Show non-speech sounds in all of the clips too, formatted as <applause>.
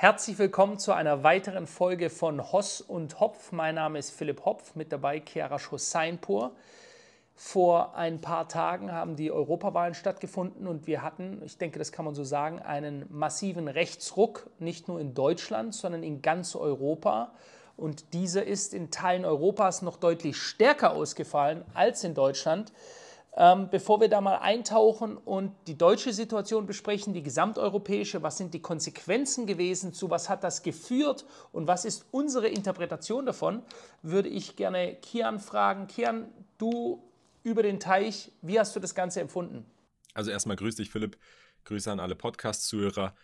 Herzlich willkommen zu einer weiteren Folge von Hoss und Hopf. Mein Name ist Philipp Hopf, mit dabei Chiara Schusseinpur. Vor ein paar Tagen haben die Europawahlen stattgefunden und wir hatten, ich denke, das kann man so sagen, einen massiven Rechtsruck, nicht nur in Deutschland, sondern in ganz Europa. Und dieser ist in Teilen Europas noch deutlich stärker ausgefallen als in Deutschland. Ähm, bevor wir da mal eintauchen und die deutsche Situation besprechen, die gesamteuropäische, was sind die Konsequenzen gewesen, zu was hat das geführt und was ist unsere Interpretation davon, würde ich gerne Kian fragen. Kian, du über den Teich, wie hast du das Ganze empfunden? Also erstmal grüß dich, Philipp. Grüße an alle Podcast-Zuhörer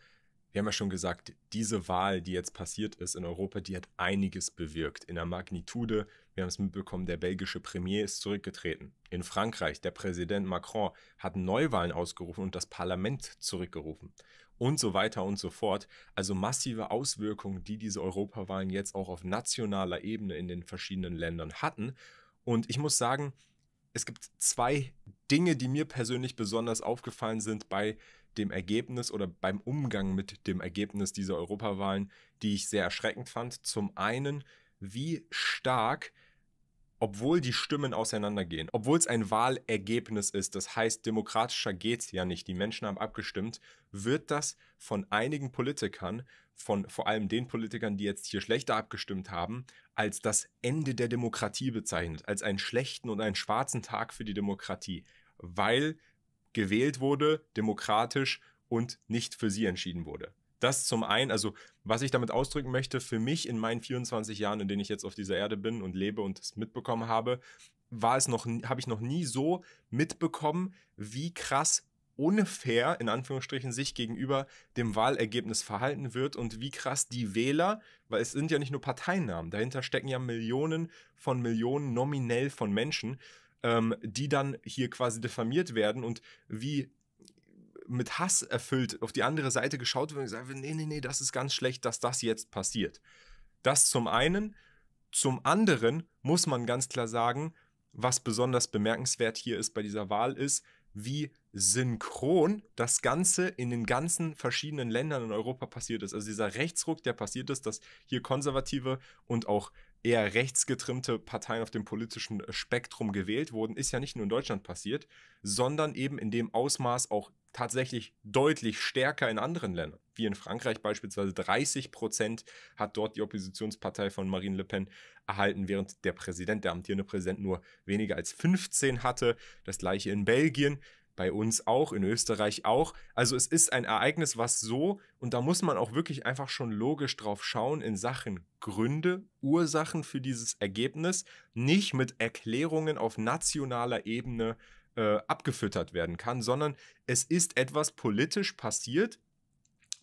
wir haben ja schon gesagt, diese Wahl, die jetzt passiert ist in Europa, die hat einiges bewirkt. In der Magnitude, wir haben es mitbekommen, der belgische Premier ist zurückgetreten. In Frankreich, der Präsident Macron hat Neuwahlen ausgerufen und das Parlament zurückgerufen. Und so weiter und so fort. Also massive Auswirkungen, die diese Europawahlen jetzt auch auf nationaler Ebene in den verschiedenen Ländern hatten. Und ich muss sagen, es gibt zwei Dinge, die mir persönlich besonders aufgefallen sind bei dem Ergebnis oder beim Umgang mit dem Ergebnis dieser Europawahlen, die ich sehr erschreckend fand. Zum einen, wie stark obwohl die Stimmen auseinandergehen, obwohl es ein Wahlergebnis ist, das heißt, demokratischer geht es ja nicht, die Menschen haben abgestimmt, wird das von einigen Politikern, von vor allem den Politikern, die jetzt hier schlechter abgestimmt haben, als das Ende der Demokratie bezeichnet, als einen schlechten und einen schwarzen Tag für die Demokratie, weil gewählt wurde, demokratisch und nicht für sie entschieden wurde. Das zum einen, also was ich damit ausdrücken möchte, für mich in meinen 24 Jahren, in denen ich jetzt auf dieser Erde bin und lebe und es mitbekommen habe, war es noch, habe ich noch nie so mitbekommen, wie krass unfair, in Anführungsstrichen, sich gegenüber dem Wahlergebnis verhalten wird und wie krass die Wähler, weil es sind ja nicht nur Parteinamen, dahinter stecken ja Millionen von Millionen nominell von Menschen, ähm, die dann hier quasi diffamiert werden und wie mit Hass erfüllt auf die andere Seite geschaut wird und gesagt wird, nee, nee, nee, das ist ganz schlecht, dass das jetzt passiert. Das zum einen. Zum anderen muss man ganz klar sagen, was besonders bemerkenswert hier ist bei dieser Wahl ist, wie synchron das Ganze in den ganzen verschiedenen Ländern in Europa passiert ist. Also dieser Rechtsruck, der passiert ist, dass hier Konservative und auch eher rechtsgetrimmte Parteien auf dem politischen äh, Spektrum gewählt wurden, ist ja nicht nur in Deutschland passiert, sondern eben in dem Ausmaß auch tatsächlich deutlich stärker in anderen Ländern. Wie in Frankreich beispielsweise 30 Prozent hat dort die Oppositionspartei von Marine Le Pen erhalten, während der Präsident, der amtierende Präsident, nur weniger als 15 hatte. Das gleiche in Belgien bei uns auch, in Österreich auch. Also es ist ein Ereignis, was so, und da muss man auch wirklich einfach schon logisch drauf schauen in Sachen Gründe, Ursachen für dieses Ergebnis, nicht mit Erklärungen auf nationaler Ebene äh, abgefüttert werden kann, sondern es ist etwas politisch passiert,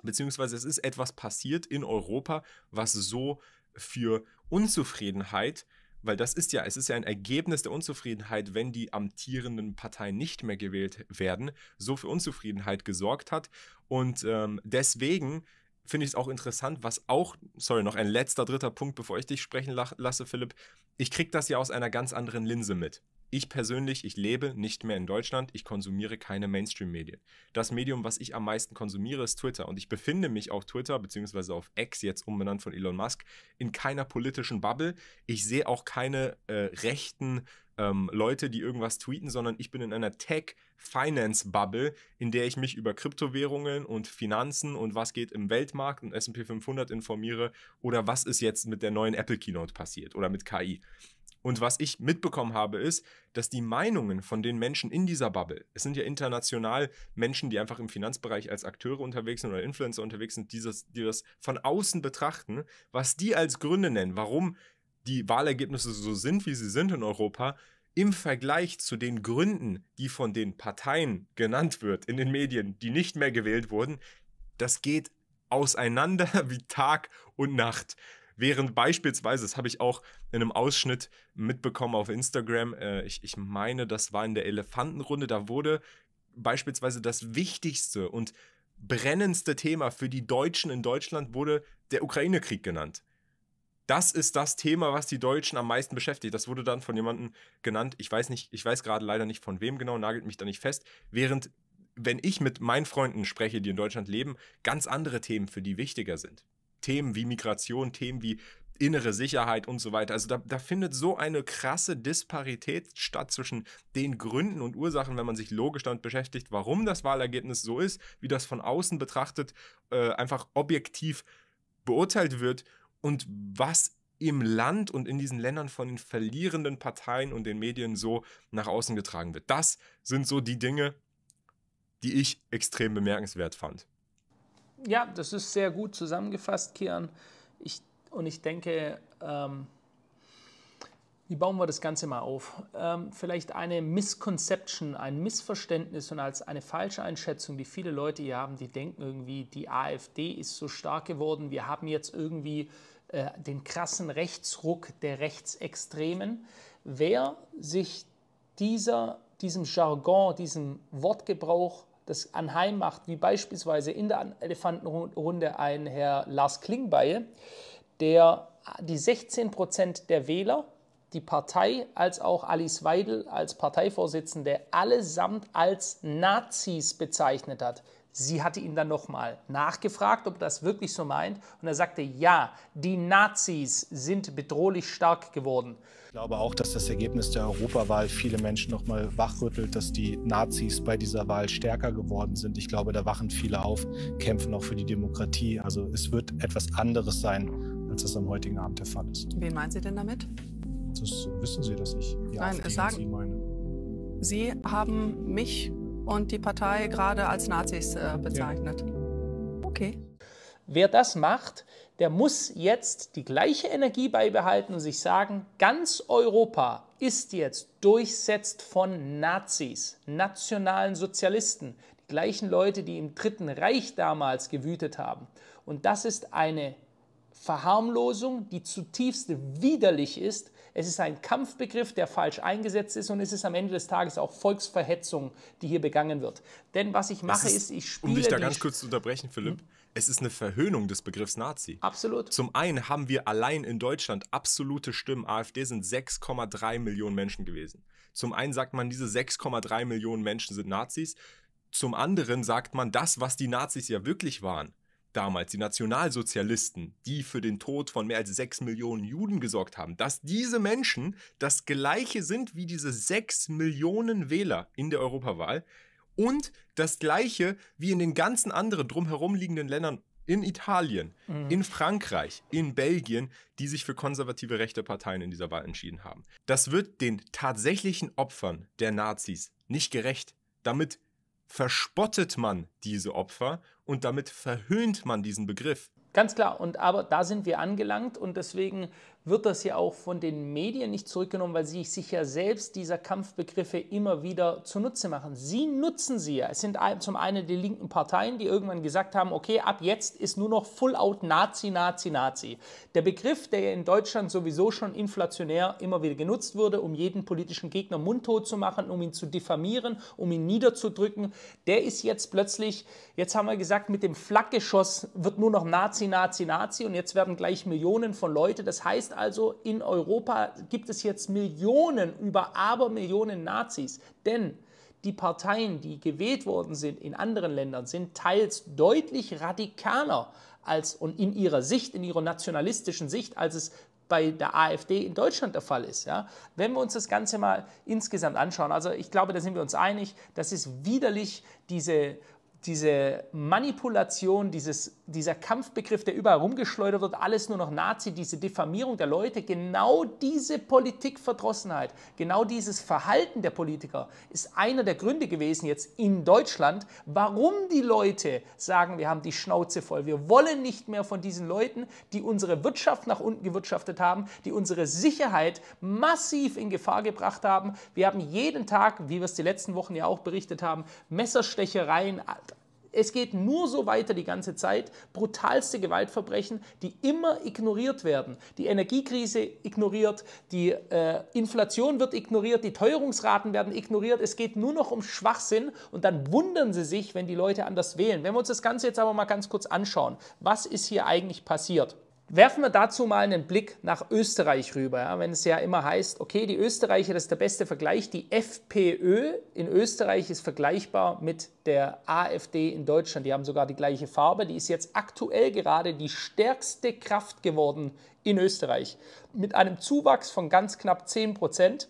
beziehungsweise es ist etwas passiert in Europa, was so für Unzufriedenheit äh, weil das ist ja, es ist ja ein Ergebnis der Unzufriedenheit, wenn die amtierenden Parteien nicht mehr gewählt werden, so für Unzufriedenheit gesorgt hat. Und ähm, deswegen finde ich es auch interessant, was auch, sorry, noch ein letzter dritter Punkt, bevor ich dich sprechen lasse, Philipp. Ich kriege das ja aus einer ganz anderen Linse mit ich persönlich, ich lebe nicht mehr in Deutschland, ich konsumiere keine Mainstream-Medien. Das Medium, was ich am meisten konsumiere, ist Twitter. Und ich befinde mich auf Twitter, beziehungsweise auf X, jetzt umbenannt von Elon Musk, in keiner politischen Bubble. Ich sehe auch keine äh, rechten ähm, Leute, die irgendwas tweeten, sondern ich bin in einer Tech-Finance-Bubble, in der ich mich über Kryptowährungen und Finanzen und was geht im Weltmarkt und SP 500 informiere oder was ist jetzt mit der neuen Apple-Keynote passiert oder mit KI. Und was ich mitbekommen habe, ist, dass die Meinungen von den Menschen in dieser Bubble, es sind ja international Menschen, die einfach im Finanzbereich als Akteure unterwegs sind oder Influencer unterwegs sind, die das, die das von außen betrachten, was die als Gründe nennen, warum die Wahlergebnisse so sind, wie sie sind in Europa, im Vergleich zu den Gründen, die von den Parteien genannt wird in den Medien, die nicht mehr gewählt wurden, das geht auseinander <laughs> wie Tag und Nacht. Während beispielsweise, das habe ich auch in einem Ausschnitt mitbekommen auf Instagram, äh, ich, ich meine, das war in der Elefantenrunde, da wurde beispielsweise das wichtigste und brennendste Thema für die Deutschen in Deutschland wurde der Ukraine-Krieg genannt. Das ist das Thema, was die Deutschen am meisten beschäftigt. Das wurde dann von jemandem genannt. Ich weiß nicht, ich weiß gerade leider nicht von wem genau, nagelt mich da nicht fest. Während, wenn ich mit meinen Freunden spreche, die in Deutschland leben, ganz andere Themen für die wichtiger sind. Themen wie Migration, Themen wie innere Sicherheit und so weiter. Also da, da, findet so eine krasse Disparität statt zwischen den Gründen und Ursachen, wenn man sich logisch damit beschäftigt, warum das Wahlergebnis so ist, wie das von außen betrachtet, äh, einfach objektiv beurteilt wird und was im Land und in diesen Ländern von den verlierenden Parteien und den Medien so nach außen getragen wird. Das sind so die Dinge, die ich extrem bemerkenswert fand ja, das ist sehr gut zusammengefasst, Kian. Ich, und ich denke, ähm, wie bauen wir das Ganze mal auf? Ähm, vielleicht eine Misconception, ein Missverständnis und als eine falsche Einschätzung, die viele Leute hier haben, die denken irgendwie, die AfD ist so stark geworden, wir haben jetzt irgendwie äh, den krassen Rechtsruck der Rechtsextremen. Wer sich dieser, diesem Jargon, diesem Wortgebrauch das anheim macht, wie beispielsweise in der Elefantenrunde ein Herr Lars Klingbeil, der die 16 Prozent der Wähler, die Partei als auch Alice Weidel als Parteivorsitzende allesamt als Nazis bezeichnet hat. Sie hatte ihn dann nochmal nachgefragt, ob er das wirklich so meint, und er sagte, ja, die Nazis sind bedrohlich stark geworden. Ich glaube auch, dass das Ergebnis der Europawahl viele Menschen nochmal wachrüttelt, dass die Nazis bei dieser Wahl stärker geworden sind. Ich glaube, da wachen viele auf, kämpfen auch für die Demokratie. Also es wird etwas anderes sein, als das am heutigen Abend der Fall ist. Wen meinen Sie denn damit? Das wissen Sie, dass ich ja, Nein, sagen. Sie meine. Sie haben mich und die Partei gerade als Nazis äh, bezeichnet. Ja. Okay. Wer das macht, der muss jetzt die gleiche Energie beibehalten und sich sagen, ganz Europa ist jetzt durchsetzt von Nazis, nationalen Sozialisten, die gleichen Leute, die im Dritten Reich damals gewütet haben. Und das ist eine Verharmlosung, die zutiefst widerlich ist. Es ist ein Kampfbegriff, der falsch eingesetzt ist und es ist am Ende des Tages auch Volksverhetzung, die hier begangen wird. Denn was ich mache, ist, ist, ich spiele. Um dich da ganz kurz zu unterbrechen, Philipp. Hm? es ist eine Verhöhnung des Begriffs Nazi. Absolut. Zum einen haben wir allein in Deutschland absolute Stimmen. AfD sind 6,3 Millionen Menschen gewesen. Zum einen sagt man, diese 6,3 Millionen Menschen sind Nazis. Zum anderen sagt man, das, was die Nazis ja wirklich waren, damals, die Nationalsozialisten, die für den Tod von mehr als 6 Millionen Juden gesorgt haben, dass diese Menschen das gleiche sind wie diese 6 Millionen Wähler in der Europawahl, und das gleiche wie in den ganzen anderen drumherum liegenden Ländern in Italien, mhm. in Frankreich, in Belgien, die sich für konservative rechte Parteien in dieser Wahl entschieden haben. Das wird den tatsächlichen Opfern der Nazis nicht gerecht. Damit verspottet man diese Opfer und damit verhöhnt man diesen Begriff. Ganz klar, und aber da sind wir angelangt und deswegen wird das ja auch von den Medien nicht zurückgenommen, weil sie sich ja selbst dieser Kampfbegriffe immer wieder zunutze machen. Sie nutzen sie ja. Es sind zum einen die linken Parteien, die irgendwann gesagt haben, okay, ab jetzt ist nur noch Full-out Nazi, Nazi, Nazi. Der Begriff, der ja in Deutschland sowieso schon inflationär immer wieder genutzt wurde, um jeden politischen Gegner mundtot zu machen, um ihn zu diffamieren, um ihn niederzudrücken, der ist jetzt plötzlich, jetzt haben wir gesagt, mit dem Flakgeschoss wird nur noch Nazi, Nazi, Nazi und jetzt werden gleich Millionen von Leuten, das heißt, heißt also, in Europa gibt es jetzt Millionen über Abermillionen Nazis, denn die Parteien, die gewählt worden sind in anderen Ländern, sind teils deutlich radikaler als und in ihrer Sicht, in ihrer nationalistischen Sicht, als es bei der AfD in Deutschland der Fall ist. Ja? Wenn wir uns das Ganze mal insgesamt anschauen, also ich glaube, da sind wir uns einig, das ist widerlich, diese, diese Manipulation, dieses dieser Kampfbegriff, der überall rumgeschleudert wird, alles nur noch Nazi, diese Diffamierung der Leute, genau diese Politikverdrossenheit, genau dieses Verhalten der Politiker ist einer der Gründe gewesen jetzt in Deutschland, warum die Leute sagen, wir haben die Schnauze voll, wir wollen nicht mehr von diesen Leuten, die unsere Wirtschaft nach unten gewirtschaftet haben, die unsere Sicherheit massiv in Gefahr gebracht haben. Wir haben jeden Tag, wie wir es die letzten Wochen ja auch berichtet haben, Messerstechereien, es geht nur so weiter die ganze Zeit. Brutalste Gewaltverbrechen, die immer ignoriert werden. Die Energiekrise ignoriert, die äh, Inflation wird ignoriert, die Teuerungsraten werden ignoriert. Es geht nur noch um Schwachsinn und dann wundern sie sich, wenn die Leute anders wählen. Wenn wir uns das Ganze jetzt aber mal ganz kurz anschauen, was ist hier eigentlich passiert? Werfen wir dazu mal einen Blick nach Österreich rüber, ja, wenn es ja immer heißt, okay, die Österreicher, das ist der beste Vergleich. Die FPÖ in Österreich ist vergleichbar mit der AfD in Deutschland. Die haben sogar die gleiche Farbe. Die ist jetzt aktuell gerade die stärkste Kraft geworden in Österreich mit einem Zuwachs von ganz knapp 10 Prozent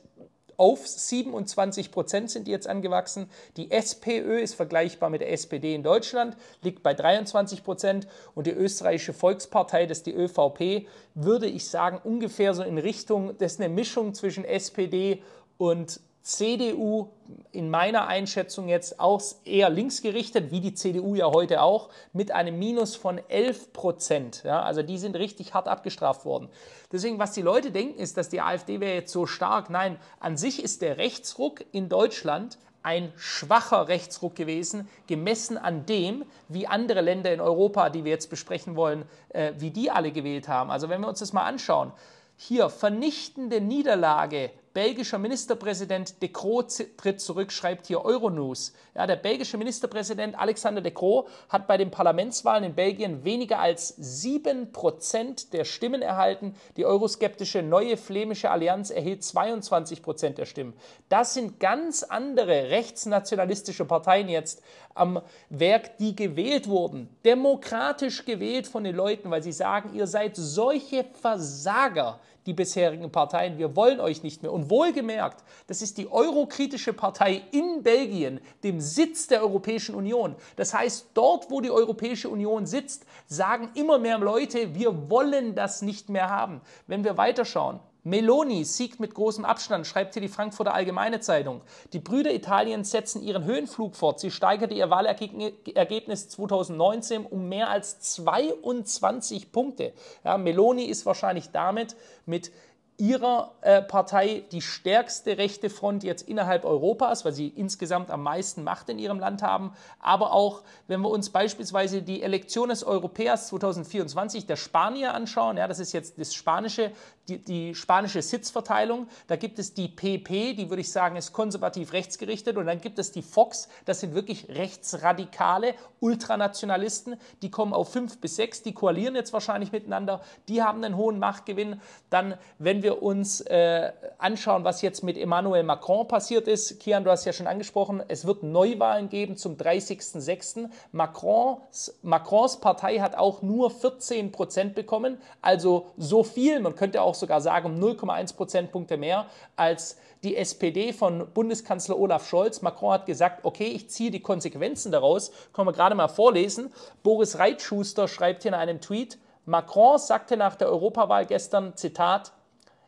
auf 27 Prozent sind die jetzt angewachsen. Die SPÖ ist vergleichbar mit der SPD in Deutschland, liegt bei 23 Prozent. Und die Österreichische Volkspartei, das ist die ÖVP, würde ich sagen, ungefähr so in Richtung, das ist eine Mischung zwischen SPD und CDU in meiner Einschätzung jetzt auch eher links gerichtet, wie die CDU ja heute auch, mit einem Minus von 11 Prozent. Ja, also die sind richtig hart abgestraft worden. Deswegen, was die Leute denken, ist, dass die AfD wäre jetzt so stark. Nein, an sich ist der Rechtsruck in Deutschland ein schwacher Rechtsruck gewesen, gemessen an dem, wie andere Länder in Europa, die wir jetzt besprechen wollen, äh, wie die alle gewählt haben. Also wenn wir uns das mal anschauen, hier vernichtende Niederlage belgischer Ministerpräsident De Croo tritt zurück, schreibt hier Euronews. Ja, der belgische Ministerpräsident Alexander De Croo hat bei den Parlamentswahlen in Belgien weniger als 7% der Stimmen erhalten. Die euroskeptische Neue Flämische Allianz erhielt 22% der Stimmen. Das sind ganz andere rechtsnationalistische Parteien jetzt am Werk, die gewählt wurden. Demokratisch gewählt von den Leuten, weil sie sagen, ihr seid solche Versager die bisherigen Parteien, wir wollen euch nicht mehr. Und wohlgemerkt, das ist die eurokritische Partei in Belgien, dem Sitz der Europäischen Union. Das heißt, dort, wo die Europäische Union sitzt, sagen immer mehr Leute, wir wollen das nicht mehr haben. Wenn wir weiterschauen, Meloni siegt mit großem Abstand, schreibt hier die Frankfurter Allgemeine Zeitung. Die Brüder Italiens setzen ihren Höhenflug fort. Sie steigerte ihr Wahlergebnis 2019 um mehr als 22 Punkte. Ja, Meloni ist wahrscheinlich damit mit ihrer äh, Partei die stärkste rechte Front jetzt innerhalb Europas, weil sie insgesamt am meisten Macht in ihrem Land haben. Aber auch, wenn wir uns beispielsweise die Elektion des Europäers 2024 der Spanier anschauen, ja, das ist jetzt das spanische die, die spanische Sitzverteilung. Da gibt es die PP, die würde ich sagen, ist konservativ rechtsgerichtet. Und dann gibt es die Fox, das sind wirklich rechtsradikale Ultranationalisten. Die kommen auf fünf bis sechs, die koalieren jetzt wahrscheinlich miteinander. Die haben einen hohen Machtgewinn. Dann, wenn wir uns äh, anschauen, was jetzt mit Emmanuel Macron passiert ist, Kian, du hast ja schon angesprochen, es wird Neuwahlen geben zum 30.06. Macrons, Macrons Partei hat auch nur 14 Prozent bekommen, also so viel, man könnte auch sogar sagen, um 0,1 Prozentpunkte mehr als die SPD von Bundeskanzler Olaf Scholz. Macron hat gesagt, okay, ich ziehe die Konsequenzen daraus. Können wir gerade mal vorlesen. Boris Reitschuster schreibt hier in einem Tweet, Macron sagte nach der Europawahl gestern, Zitat,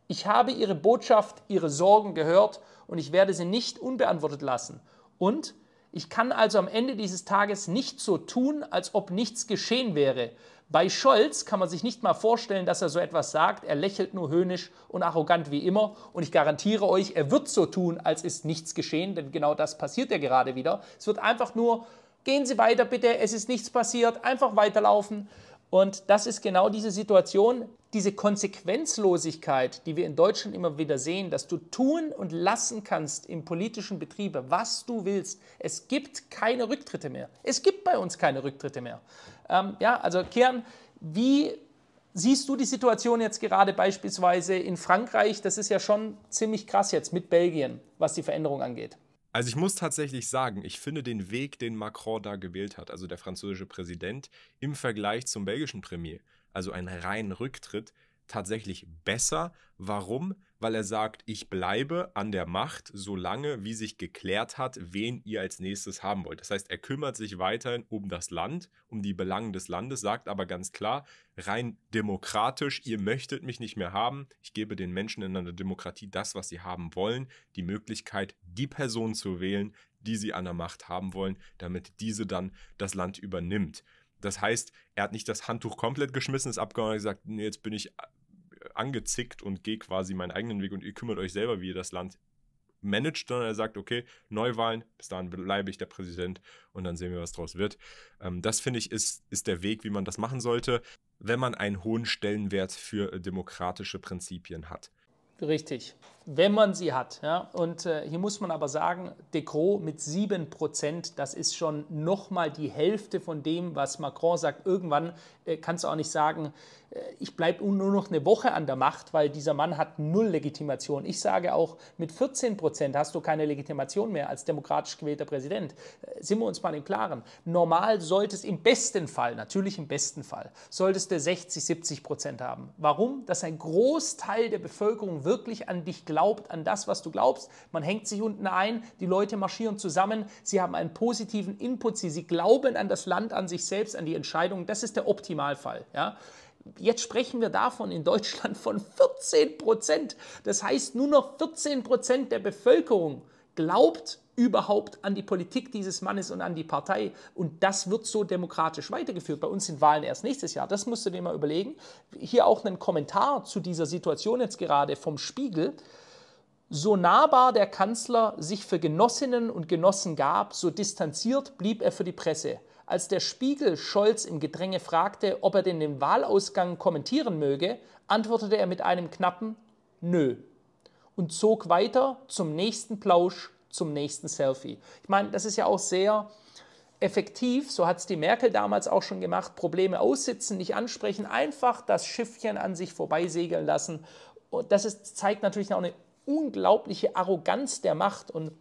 ich habe Ihre Botschaft, Ihre Sorgen gehört und ich werde sie nicht unbeantwortet lassen. Und ich kann also am Ende dieses Tages nicht so tun, als ob nichts geschehen wäre. Bei Scholz kann man sich nicht mal vorstellen, dass er so etwas sagt. Er lächelt nur höhnisch und arrogant wie immer. Und ich garantiere euch, er wird so tun, als ist nichts geschehen, denn genau das passiert ja gerade wieder. Es wird einfach nur, gehen Sie weiter bitte, es ist nichts passiert, einfach weiterlaufen. Und das ist genau diese Situation, diese Konsequenzlosigkeit, die wir in Deutschland immer wieder sehen, dass du tun und lassen kannst im politischen Betriebe, was du willst. Es gibt keine Rücktritte mehr. Es gibt bei uns keine Rücktritte mehr. Ähm, ja, also Kern, wie siehst du die Situation jetzt gerade beispielsweise in Frankreich? Das ist ja schon ziemlich krass jetzt mit Belgien, was die Veränderung angeht. Also ich muss tatsächlich sagen, ich finde den Weg, den Macron da gewählt hat, also der französische Präsident, im Vergleich zum belgischen Premier, also einen reinen Rücktritt, tatsächlich besser. Warum? weil er sagt, ich bleibe an der Macht, solange wie sich geklärt hat, wen ihr als nächstes haben wollt. Das heißt, er kümmert sich weiterhin um das Land, um die Belange des Landes, sagt aber ganz klar, rein demokratisch, ihr möchtet mich nicht mehr haben. Ich gebe den Menschen in einer Demokratie das, was sie haben wollen, die Möglichkeit, die Person zu wählen, die sie an der Macht haben wollen, damit diese dann das Land übernimmt. Das heißt, er hat nicht das Handtuch komplett geschmissen, das Abgeordnete gesagt, nee, jetzt bin ich angezickt und gehe quasi meinen eigenen Weg und ihr kümmert euch selber, wie ihr das Land managt, sondern er sagt, okay, Neuwahlen, bis dahin bleibe ich der Präsident und dann sehen wir, was draus wird. Ähm, das finde ich ist, ist der Weg, wie man das machen sollte, wenn man einen hohen Stellenwert für demokratische Prinzipien hat. Richtig wenn man sie hat. Ja? Und äh, hier muss man aber sagen, Decro mit 7%, das ist schon nochmal die Hälfte von dem, was Macron sagt. Irgendwann äh, kannst du auch nicht sagen, äh, ich bleibe nur noch eine Woche an der Macht, weil dieser Mann hat null Legitimation. Ich sage auch, mit 14% hast du keine Legitimation mehr als demokratisch gewählter Präsident. Äh, sind wir uns mal im Klaren. Normal sollte es im besten Fall, natürlich im besten Fall, solltest du 60, 70% haben. Warum? Dass ein Großteil der Bevölkerung wirklich an dich glaubt glaubt an das, was du glaubst. Man hängt sich unten ein, die Leute marschieren zusammen, sie haben einen positiven Input, sie, sie glauben an das Land, an sich selbst, an die Entscheidungen. Das ist der Optimalfall. Ja? Jetzt sprechen wir davon in Deutschland von 14 Prozent. Das heißt, nur noch 14 Prozent der Bevölkerung glaubt überhaupt an die Politik dieses Mannes und an die Partei. Und das wird so demokratisch weitergeführt. Bei uns sind Wahlen erst nächstes Jahr. Das musst du dir mal überlegen. Hier auch einen Kommentar zu dieser Situation jetzt gerade vom Spiegel. So nahbar der Kanzler sich für Genossinnen und Genossen gab, so distanziert blieb er für die Presse. Als der Spiegel Scholz im Gedränge fragte, ob er denn den Wahlausgang kommentieren möge, antwortete er mit einem knappen Nö und zog weiter zum nächsten Plausch, zum nächsten Selfie. Ich meine, das ist ja auch sehr effektiv, so hat es die Merkel damals auch schon gemacht, Probleme aussitzen, nicht ansprechen, einfach das Schiffchen an sich vorbeisegeln lassen. Und das ist, zeigt natürlich auch eine unglaubliche Arroganz der Macht und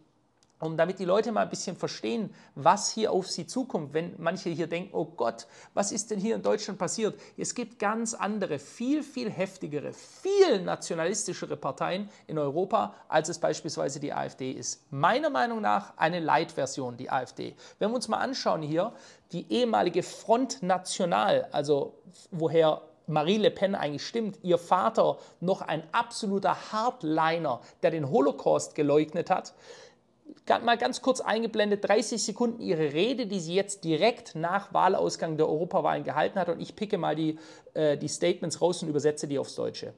um damit die Leute mal ein bisschen verstehen, was hier auf sie zukommt, wenn manche hier denken, oh Gott, was ist denn hier in Deutschland passiert? Es gibt ganz andere, viel, viel heftigere, viel nationalistischere Parteien in Europa, als es beispielsweise die AfD ist. Meiner Meinung nach eine Leitversion, die AfD. Wenn wir uns mal anschauen hier, die ehemalige Front National, also woher Marie Le Pen eigentlich stimmt. Ihr Vater noch ein absoluter Hardliner, der den Holocaust geleugnet hat. Mal ganz kurz eingeblendet, 30 Sekunden ihre Rede, die sie jetzt direkt nach Wahlausgang der Europawahlen gehalten hat. Und ich picke mal die, äh, die Statements raus und übersetze die aufs Deutsche.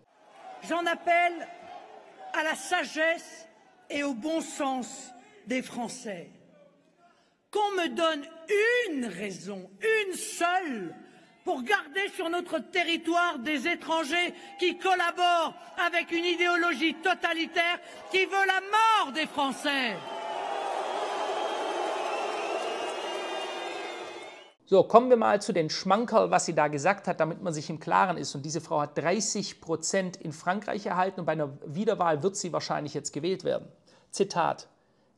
J'en appelle à la sagesse et au bon sens des Français. Qu'on me donne une raison, une seule, pour garder sur notre territoire des étrangers qui collaborent avec une idéologie totalitaire qui veut la mort des Français. So, kommen wir mal zu den Schmankerl, was sie da gesagt hat, damit man sich im Klaren ist. Und diese Frau hat 30 Prozent in Frankreich erhalten und bei einer Wiederwahl wird sie wahrscheinlich jetzt gewählt werden. Zitat.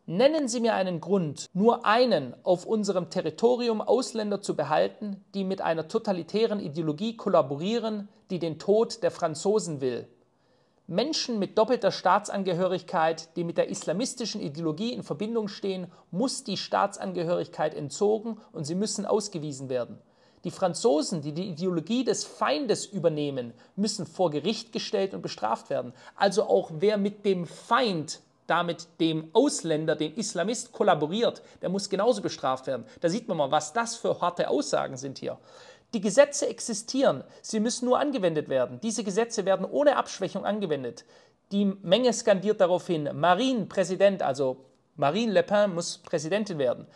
Nennen Sie mir einen Grund, nur einen auf unserem Territorium Ausländer zu behalten, die mit einer totalitären Ideologie kollaborieren, die den Tod der Franzosen will. Menschen mit doppelter Staatsangehörigkeit, die mit der islamistischen Ideologie in Verbindung stehen, muss die Staatsangehörigkeit entzogen und sie müssen ausgewiesen werden. Die Franzosen, die die Ideologie des Feindes übernehmen, müssen vor Gericht gestellt und bestraft werden. Also auch wer mit dem Feind damit dem Ausländer, dem Islamist kollaboriert, der muss genauso bestraft werden. Da sieht man mal, was das für harte Aussagen sind hier. Die Gesetze existieren, sie müssen nur angewendet werden. Diese Gesetze werden ohne Abschwächung angewendet. Die Menge skandiert daraufhin, Marine Präsident, also Marine Le Pen muss Präsidentin werden.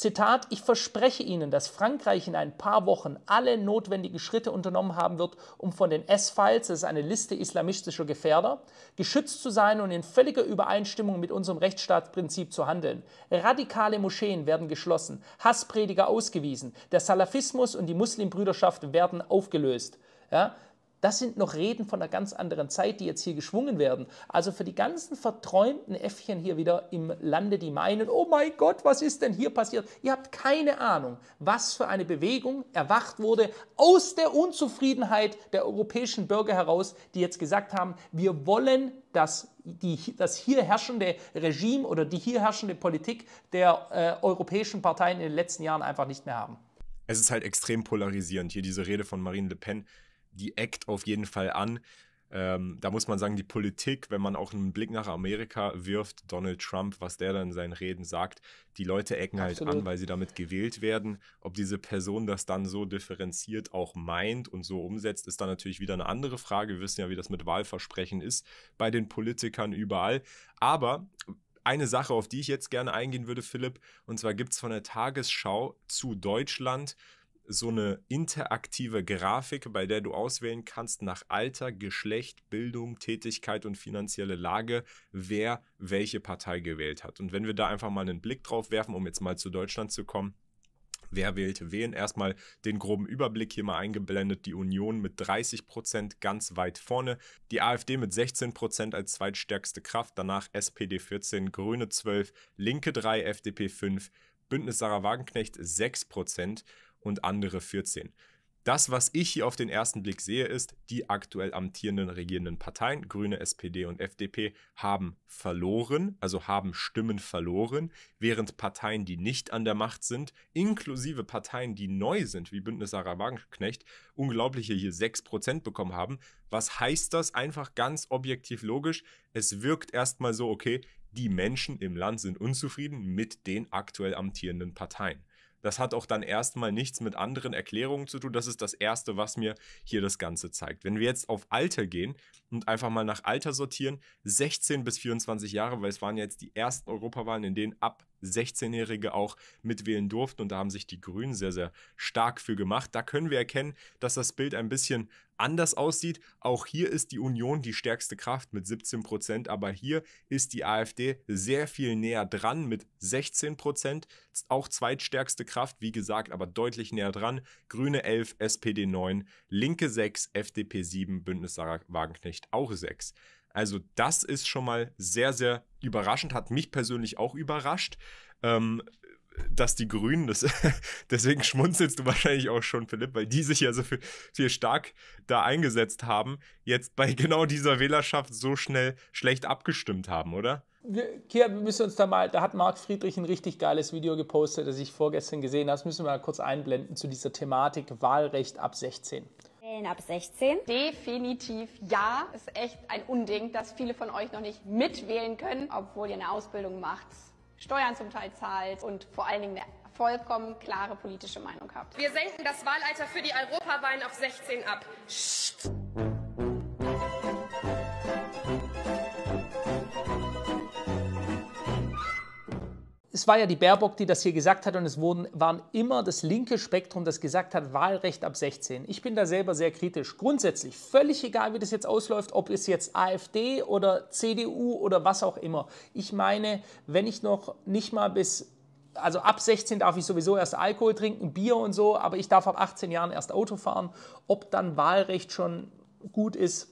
Zitat, ich verspreche Ihnen, dass Frankreich in ein paar Wochen alle notwendigen Schritte unternommen haben wird, um von den S-Files, das ist eine Liste islamistischer Gefährder, geschützt zu sein und in völliger Übereinstimmung mit unserem Rechtsstaatsprinzip zu handeln. Radikale Moscheen werden geschlossen, Hassprediger ausgewiesen, der Salafismus und die Muslimbrüderschaft werden aufgelöst. Ja? Das sind noch Reden von einer ganz anderen Zeit, die jetzt hier geschwungen werden. Also für die ganzen verträumten Äffchen hier wieder im Lande, die meinen, oh mein Gott, was ist denn hier passiert? Ihr habt keine Ahnung, was für eine Bewegung erwacht wurde aus der Unzufriedenheit der europäischen Bürger heraus, die jetzt gesagt haben, wir wollen dass die, das hier herrschende Regime oder die hier herrschende Politik der äh, europäischen Parteien in den letzten Jahren einfach nicht mehr haben. Es ist halt extrem polarisierend, hier diese Rede von Marine Le Pen die eckt auf jeden Fall an. Ähm, da muss man sagen, die Politik, wenn man auch einen Blick nach Amerika wirft, Donald Trump, was der dann in seinen Reden sagt, die Leute ecken Absolut. halt an, weil sie damit gewählt werden. Ob diese Person das dann so differenziert auch meint und so umsetzt, ist dann natürlich wieder eine andere Frage. Wir wissen ja, wie das mit Wahlversprechen ist bei den Politikern überall. Aber eine Sache, auf die ich jetzt gerne eingehen würde, Philipp, und zwar gibt es von der Tagesschau zu Deutschland so eine interaktive Grafik, bei der du auswählen kannst nach Alter, Geschlecht, Bildung, Tätigkeit und finanzielle Lage, wer welche Partei gewählt hat. Und wenn wir da einfach mal einen Blick drauf werfen, um jetzt mal zu Deutschland zu kommen, Wer wählt wen? Erstmal den groben Überblick hier mal eingeblendet. Die Union mit 30 Prozent ganz weit vorne. Die AfD mit 16 Prozent als zweitstärkste Kraft. Danach SPD 14, Grüne 12, Linke 3, FDP 5, Bündnis Sarah Wagenknecht 6 Prozent und andere 14. Das, was ich hier auf den ersten Blick sehe, ist, die aktuell amtierenden regierenden Parteien, Grüne, SPD und FDP, haben verloren, also haben Stimmen verloren, während Parteien, die nicht an der Macht sind, inklusive Parteien, die neu sind, wie Bündnis Sarah Wagenknecht, unglaubliche hier 6% bekommen haben. Was heißt das? Einfach ganz objektiv logisch. Es wirkt erstmal so, okay, die Menschen im Land sind unzufrieden mit den aktuell amtierenden Parteien. Das hat auch dann erstmal nichts mit anderen Erklärungen zu tun. Das ist das Erste, was mir hier das Ganze zeigt. Wenn wir jetzt auf Alter gehen und einfach mal nach Alter sortieren, 16 bis 24 Jahre, weil es waren jetzt die ersten Europawahlen, in denen ab 16-Jährige auch mitwählen durften und da haben sich die Grünen sehr, sehr stark für gemacht. Da können wir erkennen, dass das Bild ein bisschen anders aussieht. Auch hier ist die Union die stärkste Kraft mit 17 Prozent, aber hier ist die AfD sehr viel näher dran mit 16 Prozent. Auch zweitstärkste Kraft, wie gesagt, aber deutlich näher dran. Grüne 11, SPD 9, Linke 6, FDP 7, Bündnis Sarah Wagenknecht auch 6. Also das ist schon mal sehr, sehr überraschend, hat mich persönlich auch überrascht. Ähm, dass die Grünen, das, <laughs> deswegen schmunzelst du wahrscheinlich auch schon, Philipp, weil die sich ja so viel, viel stark da eingesetzt haben, jetzt bei genau dieser Wählerschaft so schnell schlecht abgestimmt haben, oder? Wir, Kia, wir müssen uns da mal, da hat Marc Friedrich ein richtig geiles Video gepostet, das ich vorgestern gesehen habe. Das müssen wir mal kurz einblenden zu dieser Thematik Wahlrecht ab 16 Wählen ab 16? Definitiv ja. Ist echt ein Unding, dass viele von euch noch nicht mitwählen können, obwohl ihr eine Ausbildung macht. Steuern zum Teil zahlt und vor allen Dingen eine vollkommen klare politische Meinung habt. Wir senken das Wahlalter für die Europawahlen auf 16 ab. Psst. es war ja die Baerbock, die das hier gesagt hat und es wurden, waren immer das linke Spektrum, das gesagt hat, Wahlrecht ab 16. Ich bin da selber sehr kritisch. Grundsätzlich, völlig egal, wie das jetzt ausläuft, ob es jetzt AfD oder CDU oder was auch immer. Ich meine, wenn ich noch nicht mal bis also ab 16 darf ich sowieso erst Alkohol trinken, Bier und so, aber ich darf ab 18 Jahren erst Auto fahren. Ob dann Wahlrecht schon gut ist,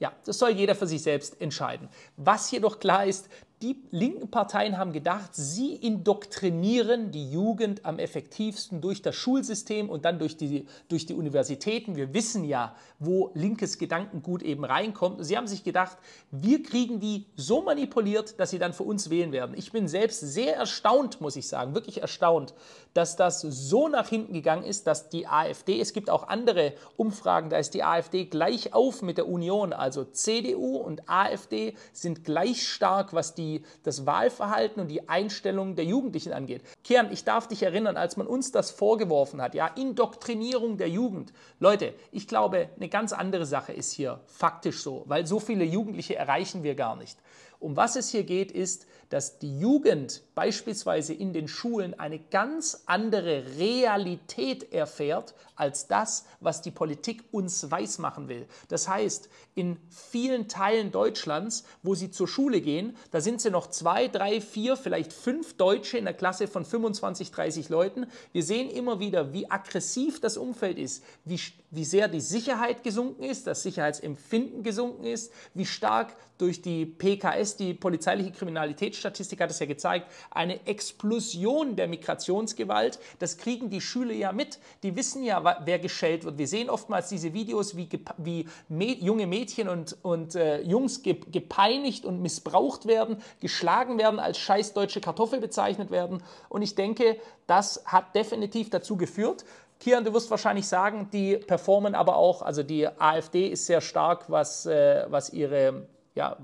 ja, das soll jeder für sich selbst entscheiden. Was jedoch klar ist, die linken Parteien haben gedacht, sie indoktrinieren die Jugend am effektivsten durch das Schulsystem und dann durch die, durch die Universitäten. Wir wissen ja, wo linkes Gedankengut eben reinkommt. Sie haben sich gedacht, wir kriegen die so manipuliert, dass sie dann für uns wählen werden. Ich bin selbst sehr erstaunt, muss ich sagen, wirklich erstaunt, dass das so nach hinten gegangen ist, dass die AfD, es gibt auch andere Umfragen, da ist die AfD gleich auf mit der Union. Also CDU und AfD sind gleich stark, was die, das Wahlverhalten und die Einstellung der Jugendlichen angeht. Kern, ich darf dich erinnern, als man uns das vorgeworfen hat, ja, Indoktrinierung der Jugend. Leute, ich glaube, eine ganz andere Sache ist hier faktisch so, weil so viele Jugendliche erreichen wir gar nicht. Um was es hier geht, ist, dass die Jugend beispielsweise in den Schulen eine ganz andere Realität erfährt als das, was die Politik uns weismachen will. Das heißt, in vielen Teilen Deutschlands, wo sie zur Schule gehen, da sind sie noch zwei, drei, vier, vielleicht fünf Deutsche in der Klasse von 25, 30 Leuten. Wir sehen immer wieder, wie aggressiv das Umfeld ist, wie, wie sehr die Sicherheit gesunken ist, das Sicherheitsempfinden gesunken ist, wie stark durch die PKS, die polizeiliche Kriminalitätsstatistik hat es ja gezeigt, eine Explosion der Migrationsgewalt. Das kriegen die Schüler ja mit. Die wissen ja, wer geschellt wird. Wir sehen oftmals diese Videos, wie, wie junge Mädchen und, und äh, Jungs gepeinigt und missbraucht werden, geschlagen werden, als scheiß deutsche Kartoffel bezeichnet werden. Und ich denke, das hat definitiv dazu geführt, Kian, du wirst wahrscheinlich sagen, die performen aber auch, also die AfD ist sehr stark, was, äh, was ihre, ja,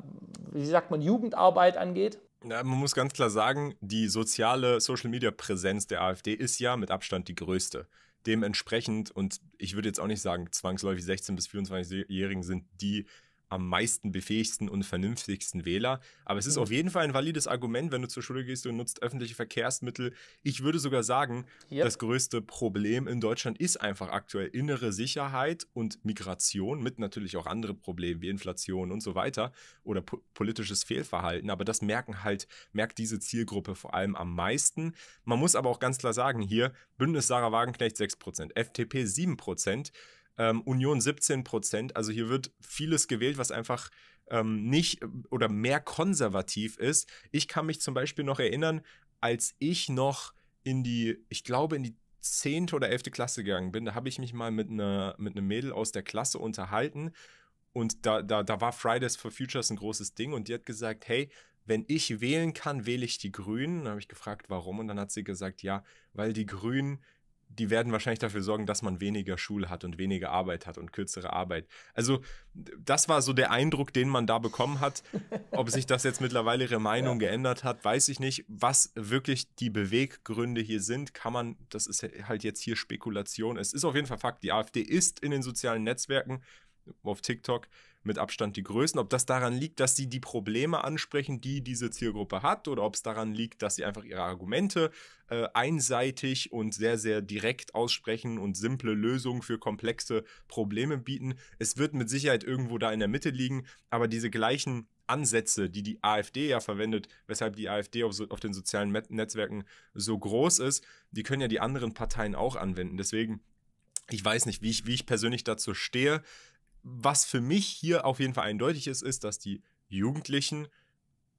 wie sagt man, Jugendarbeit angeht. Na, man muss ganz klar sagen, die soziale Social-Media-Präsenz der AfD ist ja mit Abstand die größte. Dementsprechend, und ich würde jetzt auch nicht sagen, zwangsläufig 16- bis 24-Jährigen sind die am meisten befähigsten und vernünftigsten Wähler. Aber es ist mhm. auf jeden Fall ein valides Argument, wenn du zur Schule gehst und nutzt öffentliche Verkehrsmittel. Ich würde sogar sagen, yep. das größte Problem in Deutschland ist einfach aktuell innere Sicherheit und Migration mit natürlich auch andere Probleme wie Inflation und so weiter oder po politisches Fehlverhalten. Aber das merken halt, merkt diese Zielgruppe vor allem am meisten. Man muss aber auch ganz klar sagen, hier Bündnis Sarah Wagenknecht 6%, FDP 7% ähm, Union 17 Prozent. Also hier wird vieles gewählt, was einfach ähm, nicht äh, oder mehr konservativ ist. Ich kann mich zum Beispiel noch erinnern, als ich noch in die, ich glaube, in die 10. oder 11. Klasse gegangen bin, da habe ich mich mal mit einer mit einem Mädel aus der Klasse unterhalten und da, da, da war Fridays for Futures ein großes Ding und die hat gesagt, hey, wenn ich wählen kann, wähle ich die Grünen. Dann habe ich gefragt, warum und dann hat sie gesagt, ja, weil die Grünen die werden wahrscheinlich dafür sorgen, dass man weniger Schule hat und weniger Arbeit hat und kürzere Arbeit. Also das war so der Eindruck, den man da bekommen hat. <laughs> Ob sich das jetzt mittlerweile ihre Meinung ja. geändert hat, weiß ich nicht. Was wirklich die Beweggründe hier sind, kann man, das ist halt jetzt hier Spekulation. Es ist auf jeden Fall Fakt, die AfD ist in den sozialen Netzwerken, auf TikTok, mit Abstand die größten. Ob das daran liegt, dass sie die Probleme ansprechen, die diese Zielgruppe hat, oder ob es daran liegt, dass sie einfach ihre Argumente äh, einseitig und sehr, sehr direkt aussprechen und simple Lösungen für komplexe Probleme bieten. Es wird mit Sicherheit irgendwo da in der Mitte liegen, aber diese gleichen Ansätze, die die AfD ja verwendet, weshalb die AfD auf, so, auf, den sozialen Netzwerken so groß ist, die können ja die anderen Parteien auch anwenden. Deswegen, ich weiß nicht, wie ich, wie ich persönlich dazu stehe was für mich hier auf jeden Fall eindeutig ist, ist, dass die Jugendlichen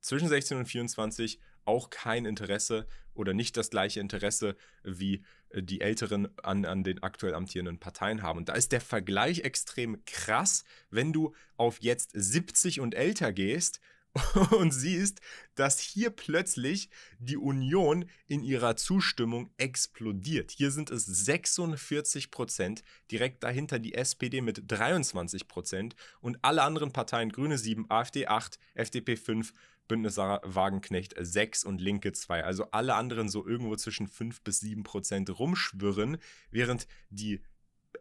zwischen 16 und 24 auch kein Interesse oder nicht das gleiche Interesse wie äh, die Älteren an, an den aktuell amtierenden Parteien haben. Und da ist der Vergleich extrem krass, wenn du auf jetzt 70 und älter gehst, <laughs> und siehst, dass hier plötzlich die Union in ihrer Zustimmung explodiert. Hier sind es 46 Prozent, direkt dahinter die SPD mit 23 Prozent und alle anderen Parteien Grüne 7, AfD 8, FDP 5, Bündnis Wagenknecht 6 und Linke 2. Also alle anderen so irgendwo zwischen 5 bis 7 Prozent rumschwirren, während die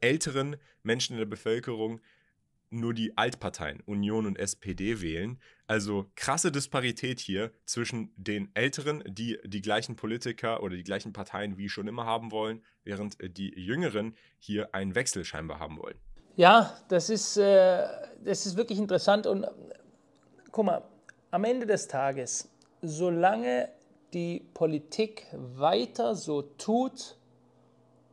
älteren Menschen in der Bevölkerung nur die Altparteien Union und SPD wählen. Also krasse Disparität hier zwischen den Älteren, die die gleichen Politiker oder die gleichen Parteien wie schon immer haben wollen, während äh, die Jüngeren hier einen Wechsel scheinbar haben wollen. Ja, das ist, äh, das ist wirklich interessant. Und äh, guck mal, am Ende des Tages, solange die Politik weiter so tut,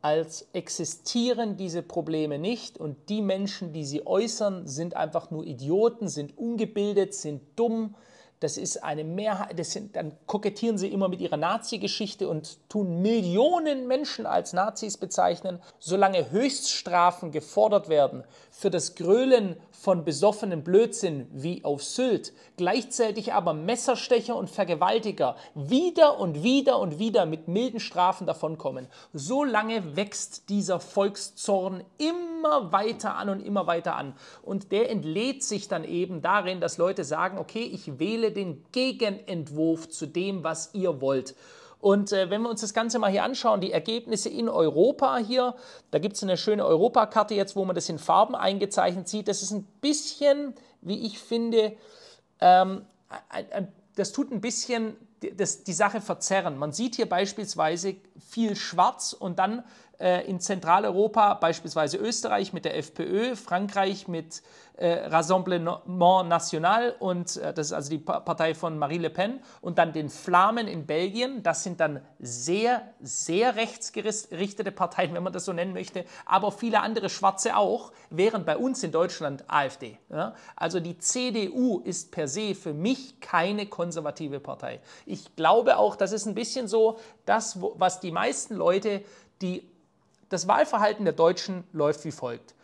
als existieren diese Probleme nicht und die Menschen, die sie äußern, sind einfach nur Idioten, sind ungebildet, sind dumm, das ist eine Mehrheit, das sind, dann kokettieren sie immer mit ihrer Nazi-Geschichte und tun Millionen Menschen als Nazis bezeichnen. Solange Höchststrafen gefordert werden für das Grölen von besoffenen Blödsinn wie auf Sylt, gleichzeitig aber Messerstecher und Vergewaltiger wieder und wieder und wieder mit milden Strafen davonkommen, solange wächst dieser Volkszorn immer weiter an und immer weiter an. Und der entlädt sich dann eben darin, dass Leute sagen, okay, ich wähle den Gegenentwurf zu dem, was ihr wollt. Und äh, wenn wir uns das Ganze mal hier anschauen, die Ergebnisse in Europa hier, da gibt es eine schöne Europakarte jetzt, wo man das in Farben eingezeichnet sieht. Das ist ein bisschen, wie ich finde, ähm, das tut ein bisschen das, die Sache verzerren. Man sieht hier beispielsweise viel schwarz und dann äh, in Zentraleuropa, beispielsweise Österreich mit der FPÖ, Frankreich mit äh, Rassemblement National und äh, das ist also die pa Partei von Marie Le Pen und dann den Flamen in Belgien. Das sind dann sehr, sehr rechtsgerichtete Parteien, wenn man das so nennen möchte, aber viele andere Schwarze auch, während bei uns in Deutschland AfD. Ja? Also die CDU ist per se für mich keine konservative Partei. Ich glaube auch, das ist ein bisschen so das, was die meisten Leute, die das Wahlverhalten der Deutschen läuft wie folgt.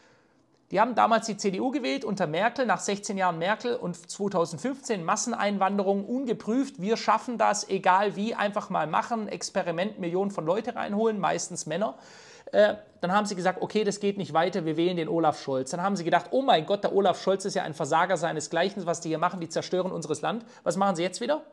Die haben damals die CDU gewählt unter Merkel, nach 16 Jahren Merkel und 2015 Masseneinwanderung ungeprüft. Wir schaffen das, egal wie, einfach mal machen, Experiment, Millionen von Leute reinholen, meistens Männer. Äh, dann haben sie gesagt, okay, das geht nicht weiter, wir wählen den Olaf Scholz. Dann haben sie gedacht, oh mein Gott, der Olaf Scholz ist ja ein Versager seinesgleichen, was die hier machen, die zerstören unseres Land. Was machen sie jetzt wieder?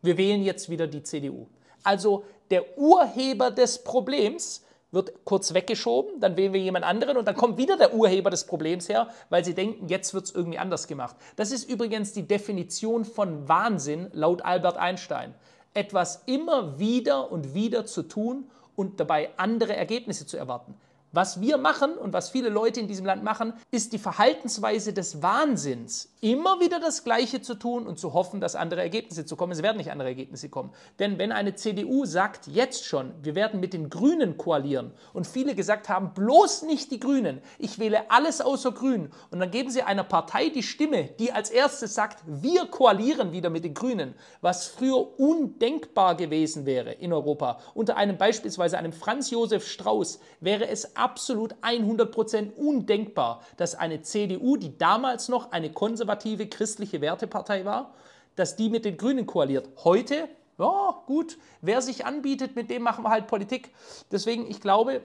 Wir wählen jetzt wieder die CDU. Also der Urheber des Problems wird kurz weggeschoben, dann wählen wir jemand anderen und dann kommt wieder der Urheber des Problems her, weil sie denken, jetzt wird es irgendwie anders gemacht. Das ist übrigens die Definition von Wahnsinn laut Albert Einstein. Etwas immer wieder und wieder zu tun und dabei andere Ergebnisse zu erwarten. Was wir machen und was viele Leute in diesem Land machen, ist die Verhaltensweise des Wahnsinns. Immer wieder das Gleiche zu tun und zu hoffen, dass andere Ergebnisse zu kommen. Es werden nicht andere Ergebnisse kommen. Denn wenn eine CDU sagt jetzt schon, wir werden mit den Grünen koalieren und viele gesagt haben, bloß nicht die Grünen, ich wähle alles außer Grün und dann geben sie einer Partei die Stimme, die als erstes sagt, wir koalieren wieder mit den Grünen, was früher undenkbar gewesen wäre in Europa. Unter einem beispielsweise einem Franz Josef Strauß wäre es absolut 100% undenkbar, dass eine CDU, die damals noch eine konservative christliche Wertepartei war, dass die mit den Grünen koaliert. Heute, ja gut, wer sich anbietet, mit dem machen wir halt Politik. Deswegen, ich glaube,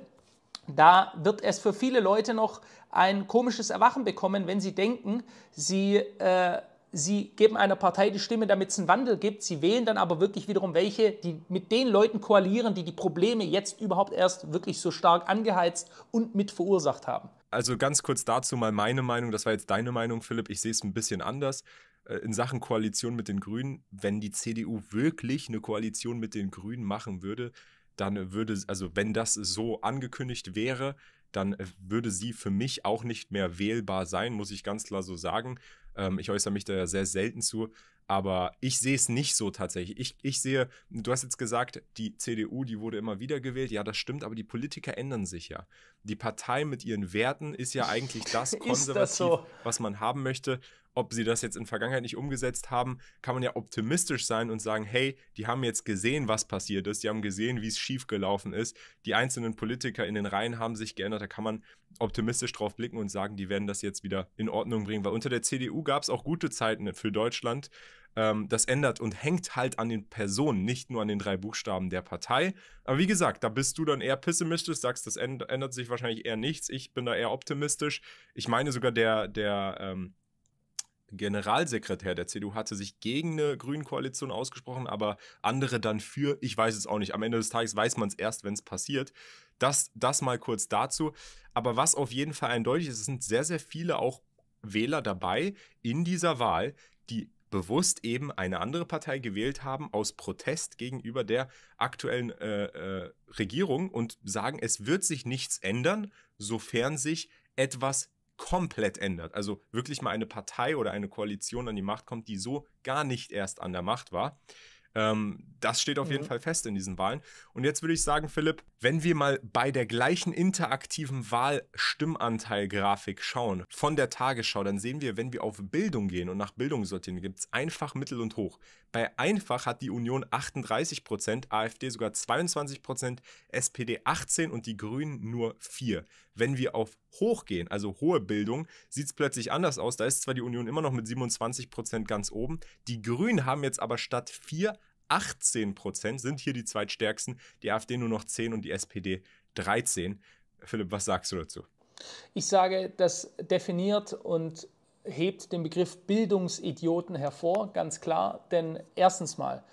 da wird es für viele Leute noch ein komisches Erwachen bekommen, wenn sie denken, sie äh, sie geben einer Partei die Stimme, damit es einen Wandel gibt. Sie wählen dann aber wirklich wiederum welche, die mit den Leuten koalieren, die die Probleme jetzt überhaupt erst wirklich so stark angeheizt und mit verursacht haben. Also ganz kurz dazu mal meine Meinung, das war jetzt deine Meinung, Philipp, ich sehe es ein bisschen anders. Äh, in Sachen Koalition mit den Grünen, wenn die CDU wirklich eine Koalition mit den Grünen machen würde, dann würde, also wenn das so angekündigt wäre, dann äh, würde sie für mich auch nicht mehr wählbar sein, muss ich ganz klar so sagen. Ähm, ich äußere mich da ja sehr selten zu, aber ich sehe es nicht so tatsächlich. Ich, ich sehe, du hast jetzt gesagt, die CDU, die wurde immer wieder gewählt. Ja, das stimmt, aber die Politiker ändern sich ja. Die Partei mit ihren Werten ist ja <laughs> eigentlich das konservativ, das so? was man haben möchte ob sie das jetzt in Vergangenheit nicht umgesetzt haben, kann man ja optimistisch sein und sagen, hey, die haben jetzt gesehen, was passiert ist, die haben gesehen, wie es schiefgelaufen ist. Die einzelnen Politiker in den Reihen haben sich geändert, da kann man optimistisch drauf blicken und sagen, die werden das jetzt wieder in Ordnung bringen, weil unter der CDU gab es auch gute Zeiten für Deutschland. Ähm, das ändert und hängt halt an den Personen, nicht nur an den drei Buchstaben der Partei. Aber wie gesagt, da bist du dann eher pessimistisch, sagst, das ändert sich wahrscheinlich eher nichts. Ich bin da eher optimistisch. Ich meine sogar der, der ähm, Generalsekretär der CDU hatte sich gegen eine Grünen-Koalition ausgesprochen, aber andere dann für. Ich weiß es auch nicht. Am Ende des Tages weiß man es erst, wenn es passiert. Das, das mal kurz dazu. Aber was auf jeden Fall eindeutig ist, es sind sehr, sehr viele auch Wähler dabei in dieser Wahl, die bewusst eben eine andere Partei gewählt haben aus Protest gegenüber der aktuellen äh, äh, Regierung und sagen, es wird sich nichts ändern, sofern sich etwas komplett ändert. Also wirklich mal eine Partei oder eine Koalition an die Macht kommt, die so gar nicht erst an der Macht war. Ähm, das steht auf mhm. jeden Fall fest in diesen Wahlen. Und jetzt würde ich sagen, Philipp, wenn wir mal bei der gleichen interaktiven Wahlstimmanteil-Grafik schauen von der Tagesschau, dann sehen wir, wenn wir auf Bildung gehen und nach Bildung sortieren, gibt es einfach, mittel und hoch. Bei einfach hat die Union 38%, AfD sogar 22%, SPD 18% und die Grünen nur 4%. Wenn wir auf hoch gehen, also hohe Bildung, sieht es plötzlich anders aus. Da ist zwar die Union immer noch mit 27% ganz oben, die Grünen haben jetzt aber statt 4 18 Prozent sind hier die zweitstärksten, die AfD nur noch 10 und die SPD 13. Philipp, was sagst du dazu? Ich sage, das definiert und hebt den Begriff Bildungsidioten hervor, ganz klar. Denn erstens mal,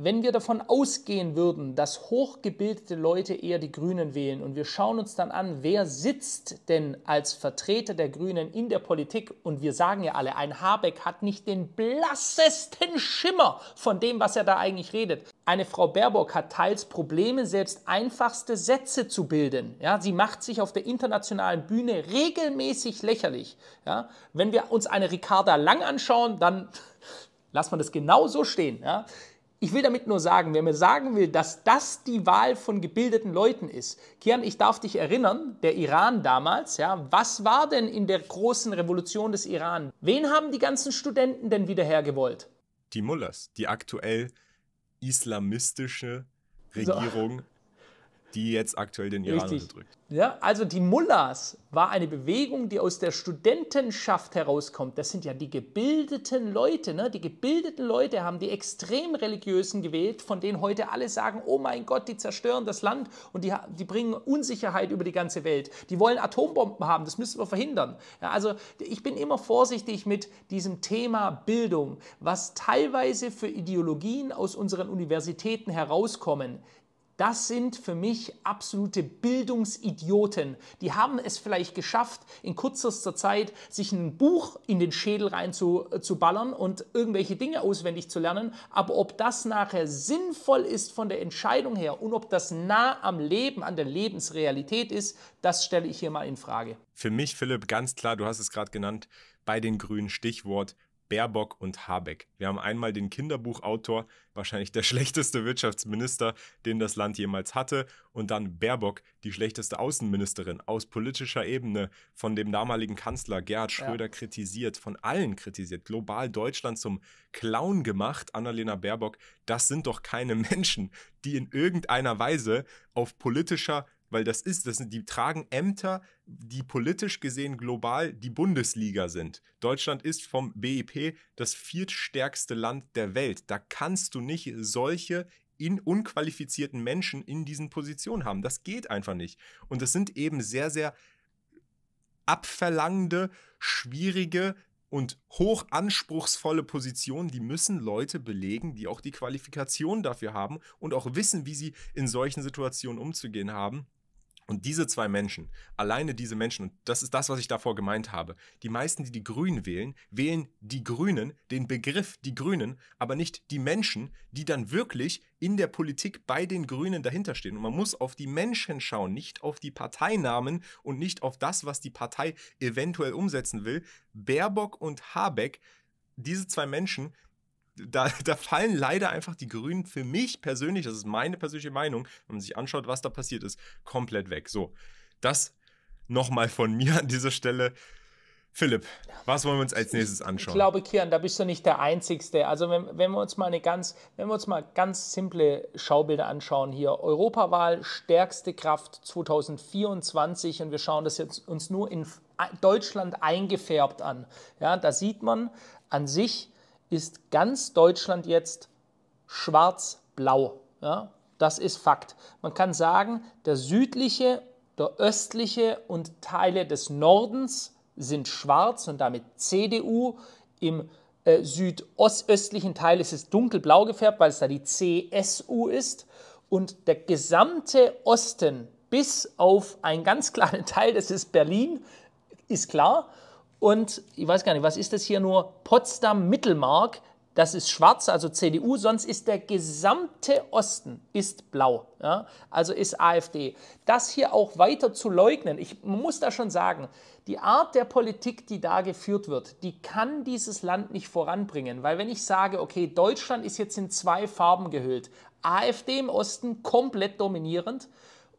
wenn wir davon ausgehen würden, dass hochgebildete Leute eher die Grünen wählen und wir schauen uns dann an, wer sitzt denn als Vertreter der Grünen in der Politik und wir sagen ja alle, ein Habeck hat nicht den blassesten Schimmer von dem, was er da eigentlich redet. Eine Frau Baerbock hat teils Probleme, selbst einfachste Sätze zu bilden. Ja, sie macht sich auf der internationalen Bühne regelmäßig lächerlich. Ja, wenn wir uns eine Ricarda Lang anschauen, dann <laughs> lassen wir das genau so stehen. Ja. Ich will damit nur sagen, wer mir sagen will, dass das die Wahl von gebildeten Leuten ist. Kian, ich darf dich erinnern, der Iran damals, ja, was war denn in der großen Revolution des Iran? Wen haben die ganzen Studenten denn wieder hergewollt? Die Mullahs, die aktuell islamistische Regierung so die jetzt aktuell den Iran Richtig. unterdrückt. Ja, also die Mullahs war eine Bewegung, die aus der Studentenschaft herauskommt. Das sind ja die gebildeten Leute. Ne? Die gebildeten Leute haben die extrem religiösen gewählt, von denen heute alle sagen, oh mein Gott, die zerstören das Land und die, die bringen Unsicherheit über die ganze Welt. Die wollen Atombomben haben, das müssen wir verhindern. Ja, also ich bin immer vorsichtig mit diesem Thema Bildung, was teilweise für Ideologien aus unseren Universitäten herauskommen das sind für mich absolute Bildungsidioten. Die haben es vielleicht geschafft, in kürzester Zeit sich ein Buch in den Schädel reinzuballern äh, und irgendwelche Dinge auswendig zu lernen. Aber ob das nachher sinnvoll ist von der Entscheidung her und ob das nah am Leben, an der Lebensrealität ist, das stelle ich hier mal in Frage. Für mich, Philipp, ganz klar, du hast es gerade genannt, bei den Grünen Stichwort Baerbock und Habeck. Wir haben einmal den Kinderbuchautor, wahrscheinlich der <laughs> schlechteste Wirtschaftsminister, den das Land jemals hatte, und dann Baerbock, die schlechteste Außenministerin, aus politischer Ebene von dem damaligen Kanzler Gerhard Schröder ja. kritisiert, von allen kritisiert, global Deutschland zum Clown gemacht, Annalena Baerbock, das sind doch keine <laughs> Menschen, die in irgendeiner Weise auf politischer weil das ist, das sind, die tragen Ämter, die politisch gesehen global die Bundesliga sind. Deutschland ist vom BIP das viertstärkste Land der Welt. Da kannst du nicht solche in unqualifizierten Menschen in diesen Positionen haben. Das geht einfach nicht. Und das sind eben sehr, sehr abverlangende, schwierige, und hoch anspruchsvolle Positionen, die müssen Leute belegen, die auch die Qualifikation dafür haben und auch wissen, wie sie in solchen Situationen umzugehen haben. Und diese zwei Menschen, alleine diese Menschen, und das ist das, was ich davor gemeint habe, die meisten, die die Grünen wählen, wählen die Grünen, den Begriff die Grünen, aber nicht die Menschen, die dann wirklich in der Politik bei den Grünen dahinterstehen. Und man muss auf die Menschen schauen, nicht auf die Parteinamen und nicht auf das, was die Partei eventuell umsetzen will. Baerbock und Habeck, diese zwei Menschen da, <laughs> da, fallen leider einfach die Grünen für mich persönlich, das ist meine persönliche Meinung, wenn man sich anschaut, was da passiert ist, komplett weg. So, das nochmal von <laughs> mir an dieser Stelle. Philipp, was wollen wir uns als nächstes anschauen? Ich glaube, Kian, da bist du nicht der Einzige. Also wenn, wenn wir uns mal eine ganz, wenn wir uns mal ganz simple Schaubilder anschauen hier. Europawahl, stärkste Kraft 2024 und wir schauen das jetzt uns nur in Deutschland eingefärbt an. Ja, da sieht man an sich, ist ganz Deutschland jetzt schwarz-blau. Ja? Das ist Fakt. Man kann sagen, der südliche, der östliche und Teile des Nordens sind schwarz und damit CDU. Im äh, südostöstlichen Teil ist es dunkelblau gefärbt, weil es da die CSU ist. Und der gesamte Osten bis auf einen ganz <laughs> kleinen Teil, das ist Berlin, ist klar und ich weiß gar nicht, was ist das hier nur? Potsdam-Mittelmark, das ist schwarz, also CDU, sonst ist der gesamte Osten ist blau, ja? also ist AfD. Das hier auch weiter zu leugnen, ich muss da schon sagen, die Art der Politik, die da geführt wird, die kann dieses Land nicht voranbringen, weil wenn ich sage, okay, Deutschland ist jetzt in zwei Farben gehüllt, AfD im Osten komplett dominierend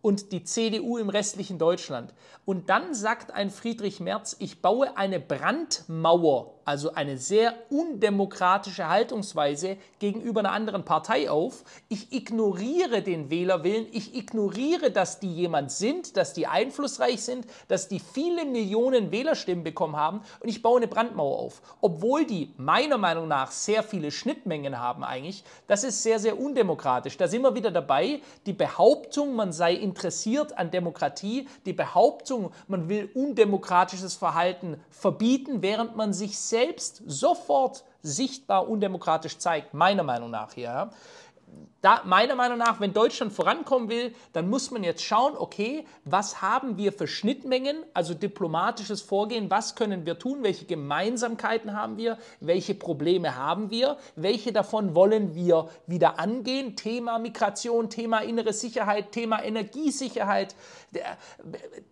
und die CDU im restlichen Deutschland. Und dann sagt ein Friedrich Merz, ich baue eine Brandmauer also eine sehr undemokratische Haltungsweise gegenüber einer anderen Partei auf. Ich ignoriere den Wählerwillen, ich ignoriere, dass die jemand sind, dass die einflussreich sind, dass die viele Millionen Wählerstimmen bekommen haben und ich baue eine Brandmauer auf. Obwohl die meiner Meinung nach sehr viele Schnittmengen haben eigentlich, das ist sehr, sehr undemokratisch. Da sind wir wieder dabei, die Behauptung, man sei interessiert an Demokratie, die Behauptung, man will undemokratisches Verhalten verbieten, während man sich selbst selbst sofort sichtbar undemokratisch zeigt, meiner Meinung nach. Ja. Da, meiner Meinung nach, wenn Deutschland vorankommen will, dann muss man jetzt schauen, okay, was haben wir für Schnittmengen, also diplomatisches Vorgehen, was können wir tun, welche Gemeinsamkeiten haben wir, welche Probleme haben wir, welche davon wollen wir wieder angehen, Thema Migration, Thema innere Sicherheit, Thema Energiesicherheit,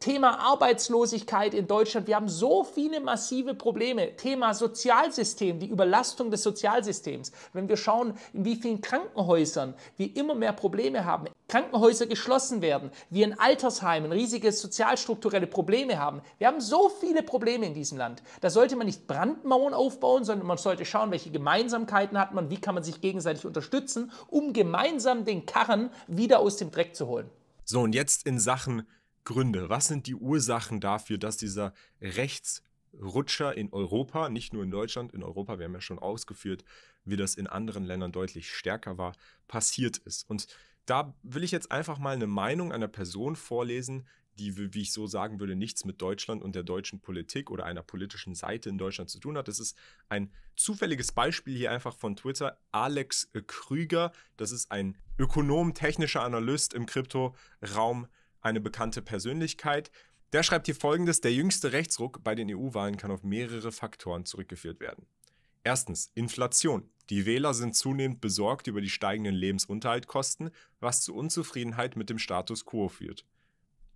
Thema Arbeitslosigkeit in Deutschland, wir haben so viele massive Probleme, Thema Sozialsystem, die Überlastung des Sozialsystems, wenn wir schauen, in wie vielen Krankenhäusern wir immer mehr Probleme haben, Krankenhäuser geschlossen werden, wir in Altersheimen riesige sozialstrukturelle Probleme haben. Wir haben so viele Probleme in diesem Land. Da sollte man nicht Brandmauern aufbauen, sondern man sollte schauen, welche Gemeinsamkeiten hat man, wie kann man sich gegenseitig unterstützen, um gemeinsam den Karren wieder aus dem Dreck zu holen. So, und jetzt in Sachen Gründe. Was sind die Ursachen dafür, dass dieser rechts Rutscher in Europa, nicht nur in Deutschland, in Europa, wir haben ja schon ausgeführt, wie das in anderen Ländern deutlich stärker war, passiert ist. Und da will ich jetzt einfach mal eine Meinung einer Person vorlesen, die, wie ich so sagen würde, nichts mit Deutschland und der deutschen Politik oder einer politischen Seite in Deutschland zu tun hat. Das ist ein zufälliges Beispiel hier einfach von Twitter. Alex Krüger, das ist ein Ökonom, technischer Analyst im Kryptoraum, eine bekannte Persönlichkeit. Der schreibt hier folgendes: Der jüngste Rechtsruck bei den EU-Wahlen kann auf mehrere Faktoren zurückgeführt werden. Erstens Inflation. Die Wähler sind zunehmend besorgt über die steigenden Lebensunterhaltkosten, was zu Unzufriedenheit mit dem Status quo führt.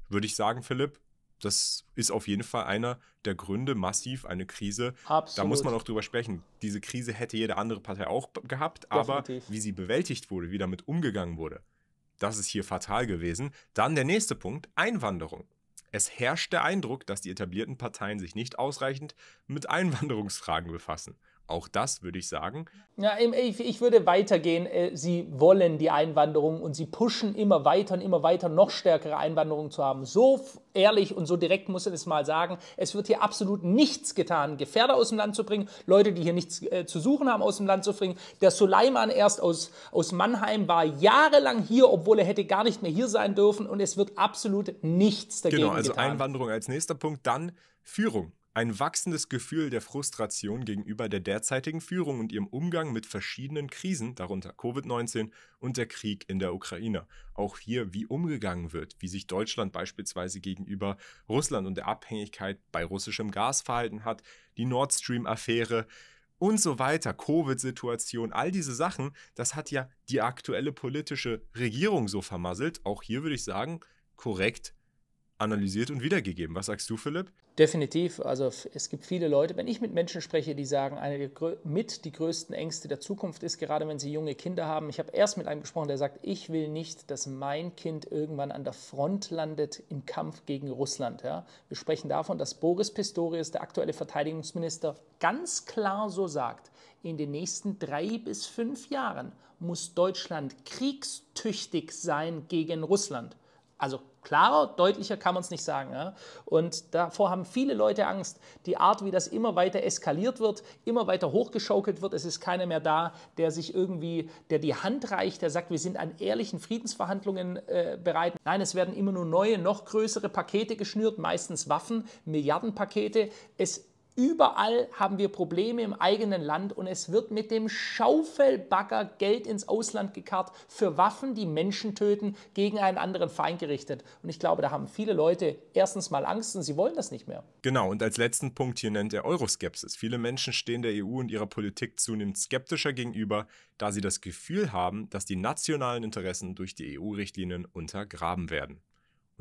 Würde ich sagen, Philipp, das ist auf jeden Fall einer der Gründe, massiv eine Krise. Absolut. Da muss man auch drüber sprechen. Diese Krise hätte jede andere Partei auch gehabt, Definitiv. aber wie sie bewältigt wurde, wie damit umgegangen wurde, das ist hier fatal gewesen. Dann der nächste Punkt, Einwanderung. Es herrscht der Eindruck, dass die etablierten Parteien sich nicht ausreichend mit Einwanderungsfragen befassen. Auch das würde ich sagen. Ja, ich würde weitergehen. Äh, sie wollen die Einwanderung und sie pushen immer weiter und immer weiter, noch stärkere Einwanderung zu haben. So ehrlich und so direkt muss ich es mal sagen. Es wird hier absolut nichts getan, Gefährder aus dem Land zu bringen, Leute, die hier nichts äh, zu suchen haben, aus dem Land zu bringen. Der Suleiman erst aus, aus Mannheim war jahrelang hier, obwohl er hätte gar nicht mehr hier sein dürfen und es wird absolut nichts dagegen getan. Genau, also getan. Einwanderung als nächster Punkt, dann Führung. Ein wachsendes Gefühl der Frustration gegenüber der derzeitigen Führung und ihrem Umgang mit verschiedenen Krisen, darunter Covid-19 und der Krieg in der Ukraine. Auch hier, wie umgegangen wird, wie sich Deutschland beispielsweise gegenüber Russland und der Abhängigkeit bei russischem Gas verhalten hat, die Nord Stream-Affäre und so weiter, Covid-Situation, all diese Sachen, das hat ja die aktuelle politische Regierung so vermasselt. Auch hier würde ich sagen, korrekt analysiert und wiedergegeben. Was sagst du, Philipp? Definitiv. Also es gibt viele Leute, wenn ich mit Menschen spreche, die sagen, eine der mit die größten Ängste der Zukunft ist, gerade wenn sie junge Kinder haben. Ich habe erst mit einem gesprochen, der sagt, ich will nicht, dass mein Kind irgendwann an der Front landet im Kampf gegen Russland. Ja? Wir sprechen davon, dass Boris Pistorius, der aktuelle Verteidigungsminister, ganz klar so sagt, in den nächsten drei bis fünf Jahren muss Deutschland kriegstüchtig sein gegen Russland. Also klarer, deutlicher kann man es nicht sagen. Ja? Und davor haben viele Leute Angst. Die Art, wie das immer weiter eskaliert wird, immer weiter hochgeschaukelt wird, es ist keiner mehr da, der sich irgendwie, der die Hand reicht, der sagt, wir sind an ehrlichen Friedensverhandlungen äh, bereit. Nein, es werden immer nur neue, noch größere Pakete geschnürt, meistens Waffen, Milliardenpakete. Es Überall haben wir Probleme im eigenen Land und es wird mit dem Schaufelbagger Geld ins Ausland gekarrt für Waffen, die Menschen töten, gegen einen anderen Feind gerichtet. Und ich glaube, da haben viele Leute erstens mal Angst und sie wollen das nicht mehr. Genau, und als letzten Punkt hier nennt er Euroskepsis. Viele Menschen stehen der EU und ihrer Politik zunehmend skeptischer gegenüber, da sie das Gefühl haben, dass die nationalen Interessen durch die EU-Richtlinien untergraben werden.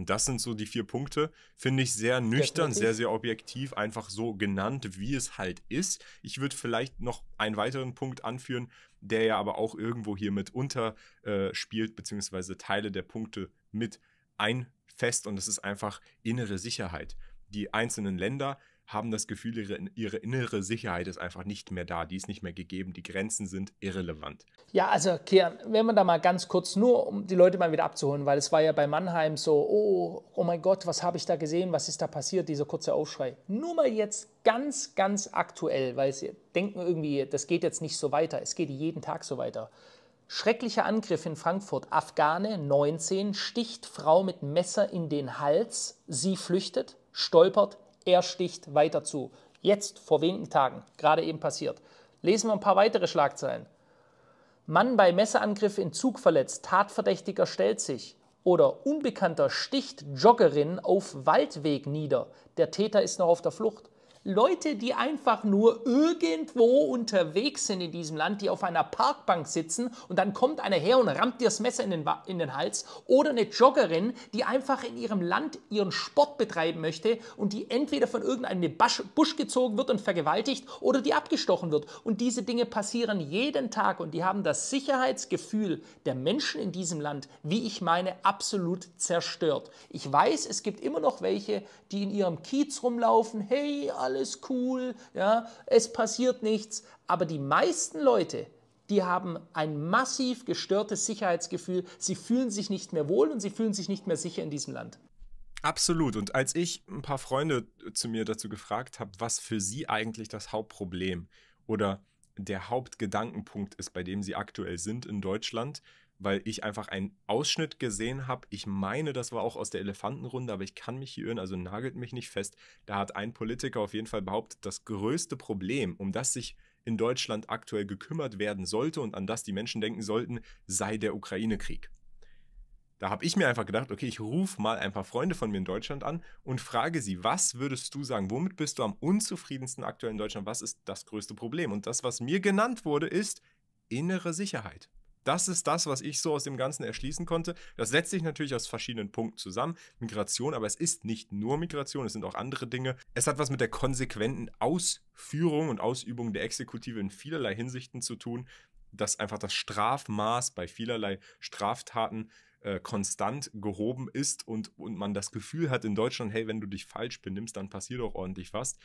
Und das sind so die vier Punkte, finde ich sehr nüchtern, sehr, sehr objektiv, einfach so genannt, wie es halt ist. Ich würde vielleicht noch einen weiteren Punkt anführen, der ja aber auch irgendwo hier mit unterspielt, äh, beziehungsweise Teile der Punkte mit einfest. Und das ist einfach innere Sicherheit. Die einzelnen Länder haben das Gefühl, ihre, ihre innere Sicherheit ist einfach nicht mehr da, die ist nicht mehr gegeben, die Grenzen sind irrelevant. Ja, also Kian, wenn man da mal ganz kurz, nur um die Leute mal wieder abzuholen, weil es war ja bei Mannheim so, oh, oh mein Gott, was habe ich da gesehen, was ist da passiert, dieser kurze Aufschrei. Nur mal jetzt ganz, ganz aktuell, weil sie denken irgendwie, das geht jetzt nicht so weiter, es geht jeden Tag so weiter. Schrecklicher Angriff in Frankfurt. Afghane, 19, sticht Frau mit Messer in den Hals. Sie flüchtet, stolpert, er sticht weiter zu. Jetzt, vor wenigen Tagen, gerade eben passiert. Lesen wir ein paar weitere Schlagzeilen. Mann bei Messeangriff in Zug verletzt, Tatverdächtiger stellt sich. Oder Unbekannter sticht Joggerin auf Waldweg nieder. Der Täter ist noch auf der Flucht. Leute, die einfach nur irgendwo unterwegs sind in diesem Land, die auf einer Parkbank sitzen und dann kommt einer her und rammt dir das Messer in den, in den Hals oder eine Joggerin, die einfach in ihrem Land ihren Sport betreiben möchte und die entweder von irgendeinem Busch, Busch gezogen wird und vergewaltigt oder die abgestochen wird. Und diese Dinge passieren jeden Tag und die haben das Sicherheitsgefühl der Menschen in diesem Land, wie ich meine, absolut zerstört. Ich weiß, es gibt immer noch welche, die in ihrem Kiez rumlaufen, hey, alles cool, ja, es passiert nichts. Aber die meisten Leute, die haben ein massiv gestörtes Sicherheitsgefühl. Sie fühlen sich nicht mehr wohl und sie fühlen sich nicht mehr sicher in diesem Land. Absolut. Und als ich ein paar Freunde äh, zu mir dazu gefragt habe, was für sie eigentlich das Hauptproblem oder der Hauptgedankenpunkt ist, bei dem sie aktuell sind in Deutschland, weil ich einfach einen Ausschnitt gesehen habe. Ich meine, das war auch aus der Elefantenrunde, aber ich kann mich hier irren, also nagelt mich nicht fest. Da hat ein Politiker auf jeden Fall behauptet, das größte Problem, um das sich in Deutschland aktuell gekümmert werden sollte und an das die Menschen denken sollten, sei der Ukraine-Krieg. Da habe ich mir einfach gedacht, okay, ich rufe mal ein paar Freunde von mir in Deutschland an und frage sie, was würdest du sagen, womit bist du am unzufriedensten aktuell in Deutschland, was ist das größte Problem? Und das, was mir genannt wurde, ist innere Sicherheit. Das ist das, was ich so aus dem Ganzen erschließen konnte. Das setzt sich natürlich aus verschiedenen Punkten zusammen. Migration, aber es ist nicht nur Migration, es sind auch andere Dinge. Es hat was mit der konsequenten Ausführung und Ausübung der Exekutive in vielerlei Hinsichten zu tun, dass einfach das Strafmaß bei vielerlei Straftaten äh, konstant gehoben ist und, und man das Gefühl hat in Deutschland, hey, wenn du dich falsch benimmst, dann passiert auch ordentlich was.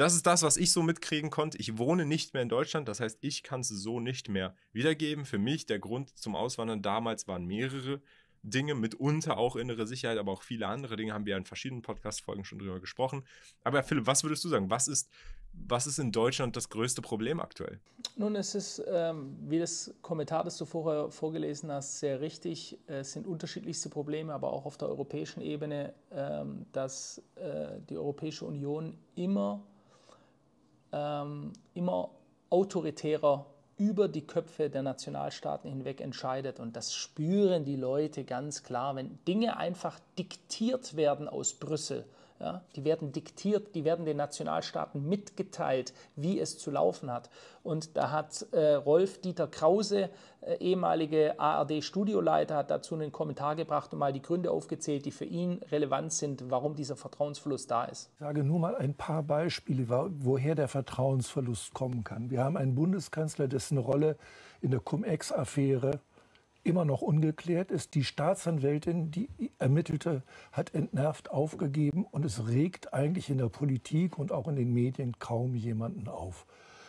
Das ist das, was ich so mitkriegen konnte. Ich wohne nicht mehr in Deutschland, das heißt, ich kann es so nicht mehr wiedergeben. Für mich der Grund zum Auswandern damals waren mehrere Dinge, mitunter auch innere Sicherheit, aber auch viele andere Dinge haben wir in verschiedenen Podcast-Folgen schon drüber gesprochen. Aber Philipp, was würdest du sagen? Was ist, was ist in Deutschland das größte Problem aktuell? Nun, es ist, ähm, wie das Kommentar, das du vorher vorgelesen hast, sehr richtig. Es sind unterschiedlichste Probleme, aber auch auf der europäischen Ebene, ähm, dass äh, die Europäische Union immer ähm, immer autoritärer über die Köpfe der Nationalstaaten hinweg entscheidet. Und das spüren die Leute ganz klar, wenn Dinge einfach diktiert werden aus Brüssel ja, die werden diktiert, die werden den Nationalstaaten mitgeteilt, wie es zu laufen hat. Und da hat äh, Rolf Dieter Krause, äh, ehemalige ARD-Studioleiter, hat dazu einen Kommentar gebracht und mal die Gründe aufgezählt, die für ihn relevant sind, warum dieser Vertrauensverlust da ist. Ich sage nur mal ein paar Beispiele, woher der Vertrauensverlust kommen kann. Wir haben einen Bundeskanzler, dessen Rolle in der Cum-Ex-Affäre immer noch ungeklärt ist. Die Staatsanwältin, die ermittelte, hat entnervt aufgegeben und es regt eigentlich in der Politik und auch in den Medien kaum jemanden auf.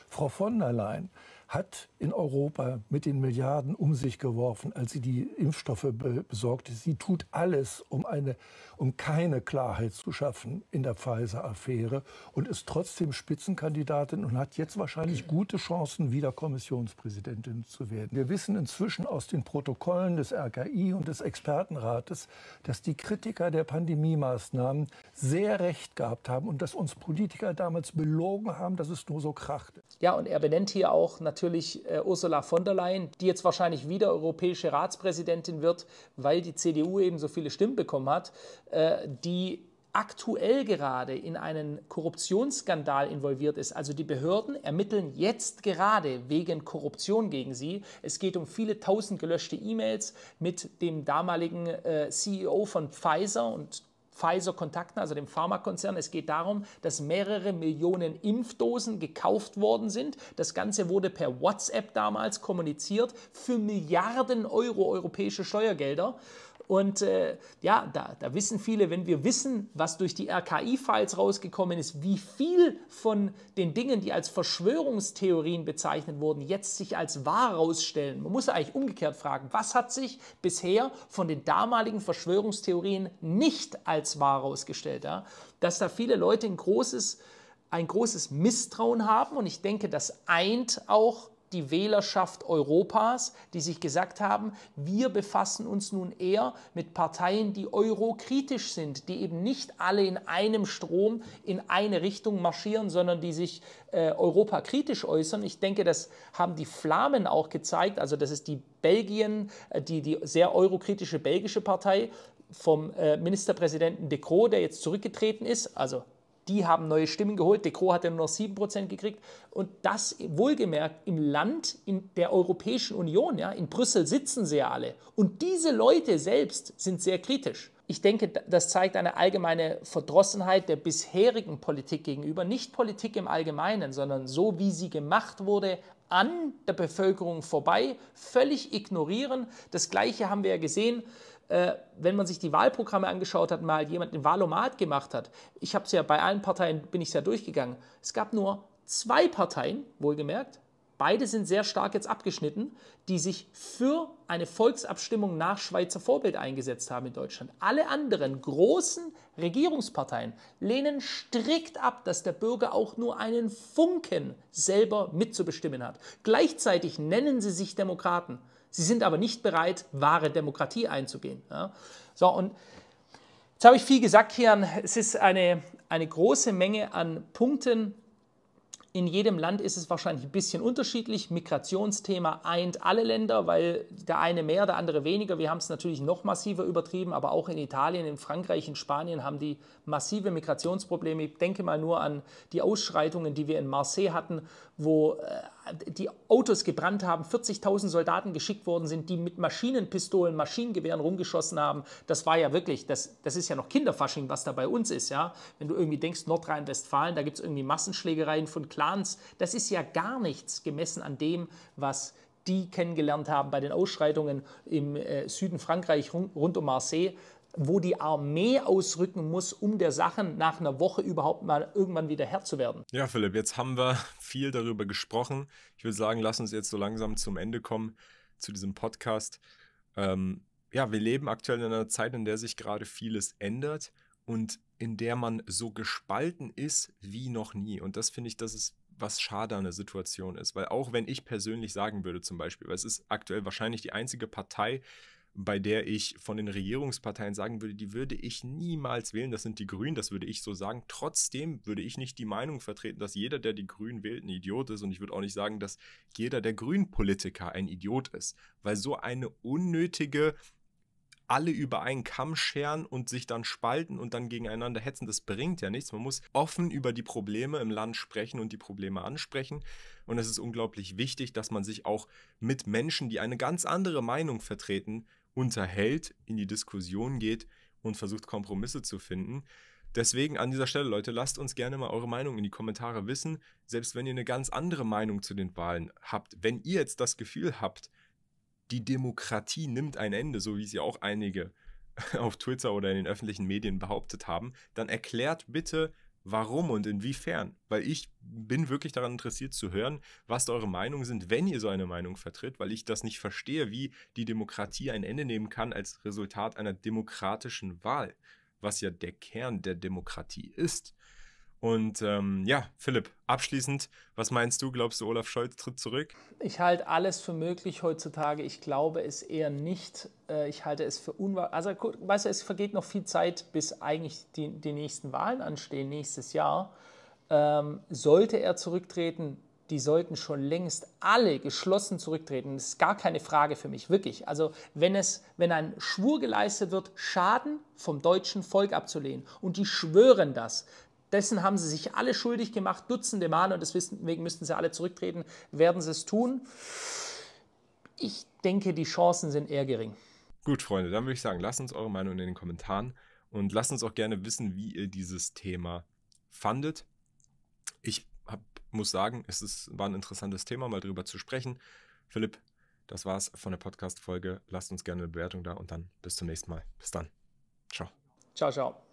Frau von der Leyen hat in Europa mit den Milliarden um sich geworfen, als sie die Impfstoffe besorgte. Sie tut alles, um, eine, um keine Klarheit zu schaffen in der Pfizer-Affäre und ist trotzdem Spitzenkandidatin und hat jetzt wahrscheinlich gute Chancen, wieder Kommissionspräsidentin zu werden. Wir wissen inzwischen aus den Protokollen des RKI und des Expertenrates, dass die Kritiker der Pandemie-Maßnahmen sehr recht gehabt haben und dass uns Politiker damals belogen haben, dass es nur so krachte. Ja, und er benennt hier auch natürlich natürlich äh, Ursula von der Leyen, die jetzt wahrscheinlich wieder europäische Ratspräsidentin wird, weil die CDU eben so viele Stimmen bekommen hat, äh, die aktuell gerade in einen Korruptionsskandal involviert ist. Also die Behörden ermitteln jetzt gerade wegen Korruption gegen sie. Es geht um viele tausend gelöschte E-Mails mit dem damaligen äh, CEO von Pfizer und Pfizer-Kontakten, also dem Pharmakonzern. Es geht darum, dass mehrere Millionen Impfdosen gekauft worden sind. Das Ganze wurde per WhatsApp damals kommuniziert für Milliarden Euro europäische Steuergelder. Und äh, ja, da, da wissen viele, wenn wir wissen, was durch die RKI-Files rausgekommen ist, wie viel von den Dingen, die als Verschwörungstheorien bezeichnet wurden, jetzt sich als wahr herausstellen. Man muss eigentlich umgekehrt fragen, was hat sich bisher von den damaligen Verschwörungstheorien nicht als wahr herausgestellt? Ja? Dass da viele Leute ein großes ein großes Misstrauen haben und ich denke, das eint auch die Wählerschaft Europas, die sich gesagt haben, wir befassen uns nun eher mit Parteien, die eurokritisch sind, die eben nicht alle in einem Strom in eine Richtung marschieren, sondern die sich äh, europakritisch äußern. Ich denke, das haben die Flamen auch gezeigt. Also das ist die Belgien, äh, die, die sehr eurokritische belgische Partei vom äh, Ministerpräsidenten De Croo, der jetzt zurückgetreten ist, also die haben neue Stimmen geholt. Deco hat ja nur noch 7% gekriegt. Und das wohlgemerkt im Land in der Europäischen Union, ja, in Brüssel sitzen sie ja alle. Und diese Leute selbst sind sehr kritisch. Ich denke, das zeigt eine allgemeine Verdrossenheit der bisherigen Politik gegenüber. Nicht Politik im Allgemeinen, sondern so, wie sie gemacht wurde, an der Bevölkerung vorbei, völlig ignorieren. Das Gleiche haben wir ja gesehen äh, wenn man sich die Wahlprogramme angeschaut hat, mal jemand den Wahlomat gemacht hat, ich habe es ja bei allen Parteien, bin ich es ja durchgegangen, es gab nur zwei Parteien, wohlgemerkt, beide sind sehr stark jetzt abgeschnitten, die sich für eine Volksabstimmung nach Schweizer Vorbild eingesetzt haben in Deutschland. Alle anderen großen Regierungsparteien lehnen strikt ab, dass der Bürger auch nur einen Funken selber mitzubestimmen hat. Gleichzeitig nennen sie sich Demokraten. Sie sind aber nicht bereit, wahre Demokratie einzugehen. Ja. So, und jetzt habe ich viel gesagt, Kian. Es ist eine, eine große Menge an Punkten. In jedem Land ist es wahrscheinlich ein bisschen unterschiedlich. Migrationsthema eint alle Länder, weil der eine mehr, der andere weniger. Wir haben es natürlich noch massiver übertrieben, aber auch in Italien, in Frankreich, in Spanien haben die massive Migrationsprobleme. Ich denke mal nur an die Ausschreitungen, die wir in Marseille hatten, wo äh, die Autos gebrannt haben, 40.000 Soldaten geschickt worden sind, die mit Maschinenpistolen, Maschinengewehren rumgeschossen haben. Das war ja wirklich, das, das ist ja noch Kinderfasching, was da bei uns ist, ja. Wenn du irgendwie denkst, Nordrhein-Westfalen, da gibt es irgendwie Massenschlägereien von Clans. Das ist ja gar nichts gemessen an dem, was die kennengelernt haben bei den Ausschreitungen im äh, Süden Frankreich rund, rund um Marseille wo die Armee ausrücken muss, um der Sache nach einer Woche überhaupt mal irgendwann wieder Herr zu werden. Ja, Philipp, jetzt haben wir viel darüber gesprochen. Ich würde sagen, lass uns jetzt so langsam zum Ende kommen zu diesem Podcast. Ähm, ja, wir leben aktuell in einer Zeit, in der sich gerade vieles ändert und in der man so gespalten ist wie noch nie. Und das finde ich, das ist was schade an der Situation ist. Weil auch wenn ich persönlich sagen würde, zum Beispiel, weil es ist aktuell wahrscheinlich die einzige Partei, bei der ich von den Regierungsparteien sagen würde, die würde ich niemals wählen. Das sind die Grünen, das würde ich so sagen. Trotzdem würde ich nicht die Meinung vertreten, dass jeder, der die Grünen wählt, ein Idiot ist. Und ich würde auch nicht sagen, dass jeder der Grünen-Politiker ein Idiot ist. Weil so eine unnötige alle über einen Kamm scheren und sich dann spalten und dann gegeneinander hetzen, das bringt ja nichts. Man muss offen über die Probleme im Land sprechen und die Probleme ansprechen. Und es ist unglaublich wichtig, dass man sich auch mit Menschen, die eine ganz andere Meinung vertreten, unterhält, in die Diskussion geht und versucht Kompromisse zu finden. Deswegen an dieser Stelle, Leute, lasst uns gerne mal eure Meinung in die Kommentare wissen, selbst wenn ihr eine ganz andere Meinung zu den Wahlen habt. Wenn ihr jetzt das Gefühl habt, die Demokratie nimmt ein Ende, so wie sie auch einige <laughs> auf Twitter oder in den öffentlichen Medien behauptet haben, dann erklärt bitte, Warum und inwiefern? Weil ich bin wirklich daran interessiert zu hören, was eure Meinungen sind, wenn ihr so eine Meinung vertritt, weil ich das nicht verstehe, wie die Demokratie ein Ende nehmen kann als Resultat einer demokratischen Wahl, was ja der Kern der Demokratie ist. Und ähm, ja, Philipp, abschließend, was meinst du? Glaubst du, Olaf Scholz tritt zurück? Ich halte alles für möglich heutzutage. Ich glaube es eher nicht. Äh, ich halte es für unwahrscheinlich. Also, weißt du, es vergeht noch viel Zeit, bis eigentlich die, die nächsten Wahlen anstehen, nächstes Jahr. Ähm, sollte er zurücktreten, die sollten schon längst alle geschlossen zurücktreten. Das ist gar keine Frage für mich, wirklich. Also wenn, es, wenn ein Schwur geleistet wird, Schaden vom deutschen Volk abzulehnen, und die schwören das, dessen haben sie sich alle schuldig gemacht, Dutzende Male, und deswegen müssten sie alle zurücktreten. Werden sie es tun? Ich denke, die Chancen sind eher gering. Gut, Freunde, dann würde ich sagen, lasst uns eure Meinung in den Kommentaren und lasst uns auch gerne wissen, wie ihr dieses Thema fandet. Ich hab, muss sagen, es ist, war ein interessantes Thema, mal drüber zu sprechen. Philipp, das war's von der Podcast-Folge. Lasst uns gerne eine Bewertung da und dann bis zum nächsten Mal. Bis dann. Ciao. Ciao, ciao.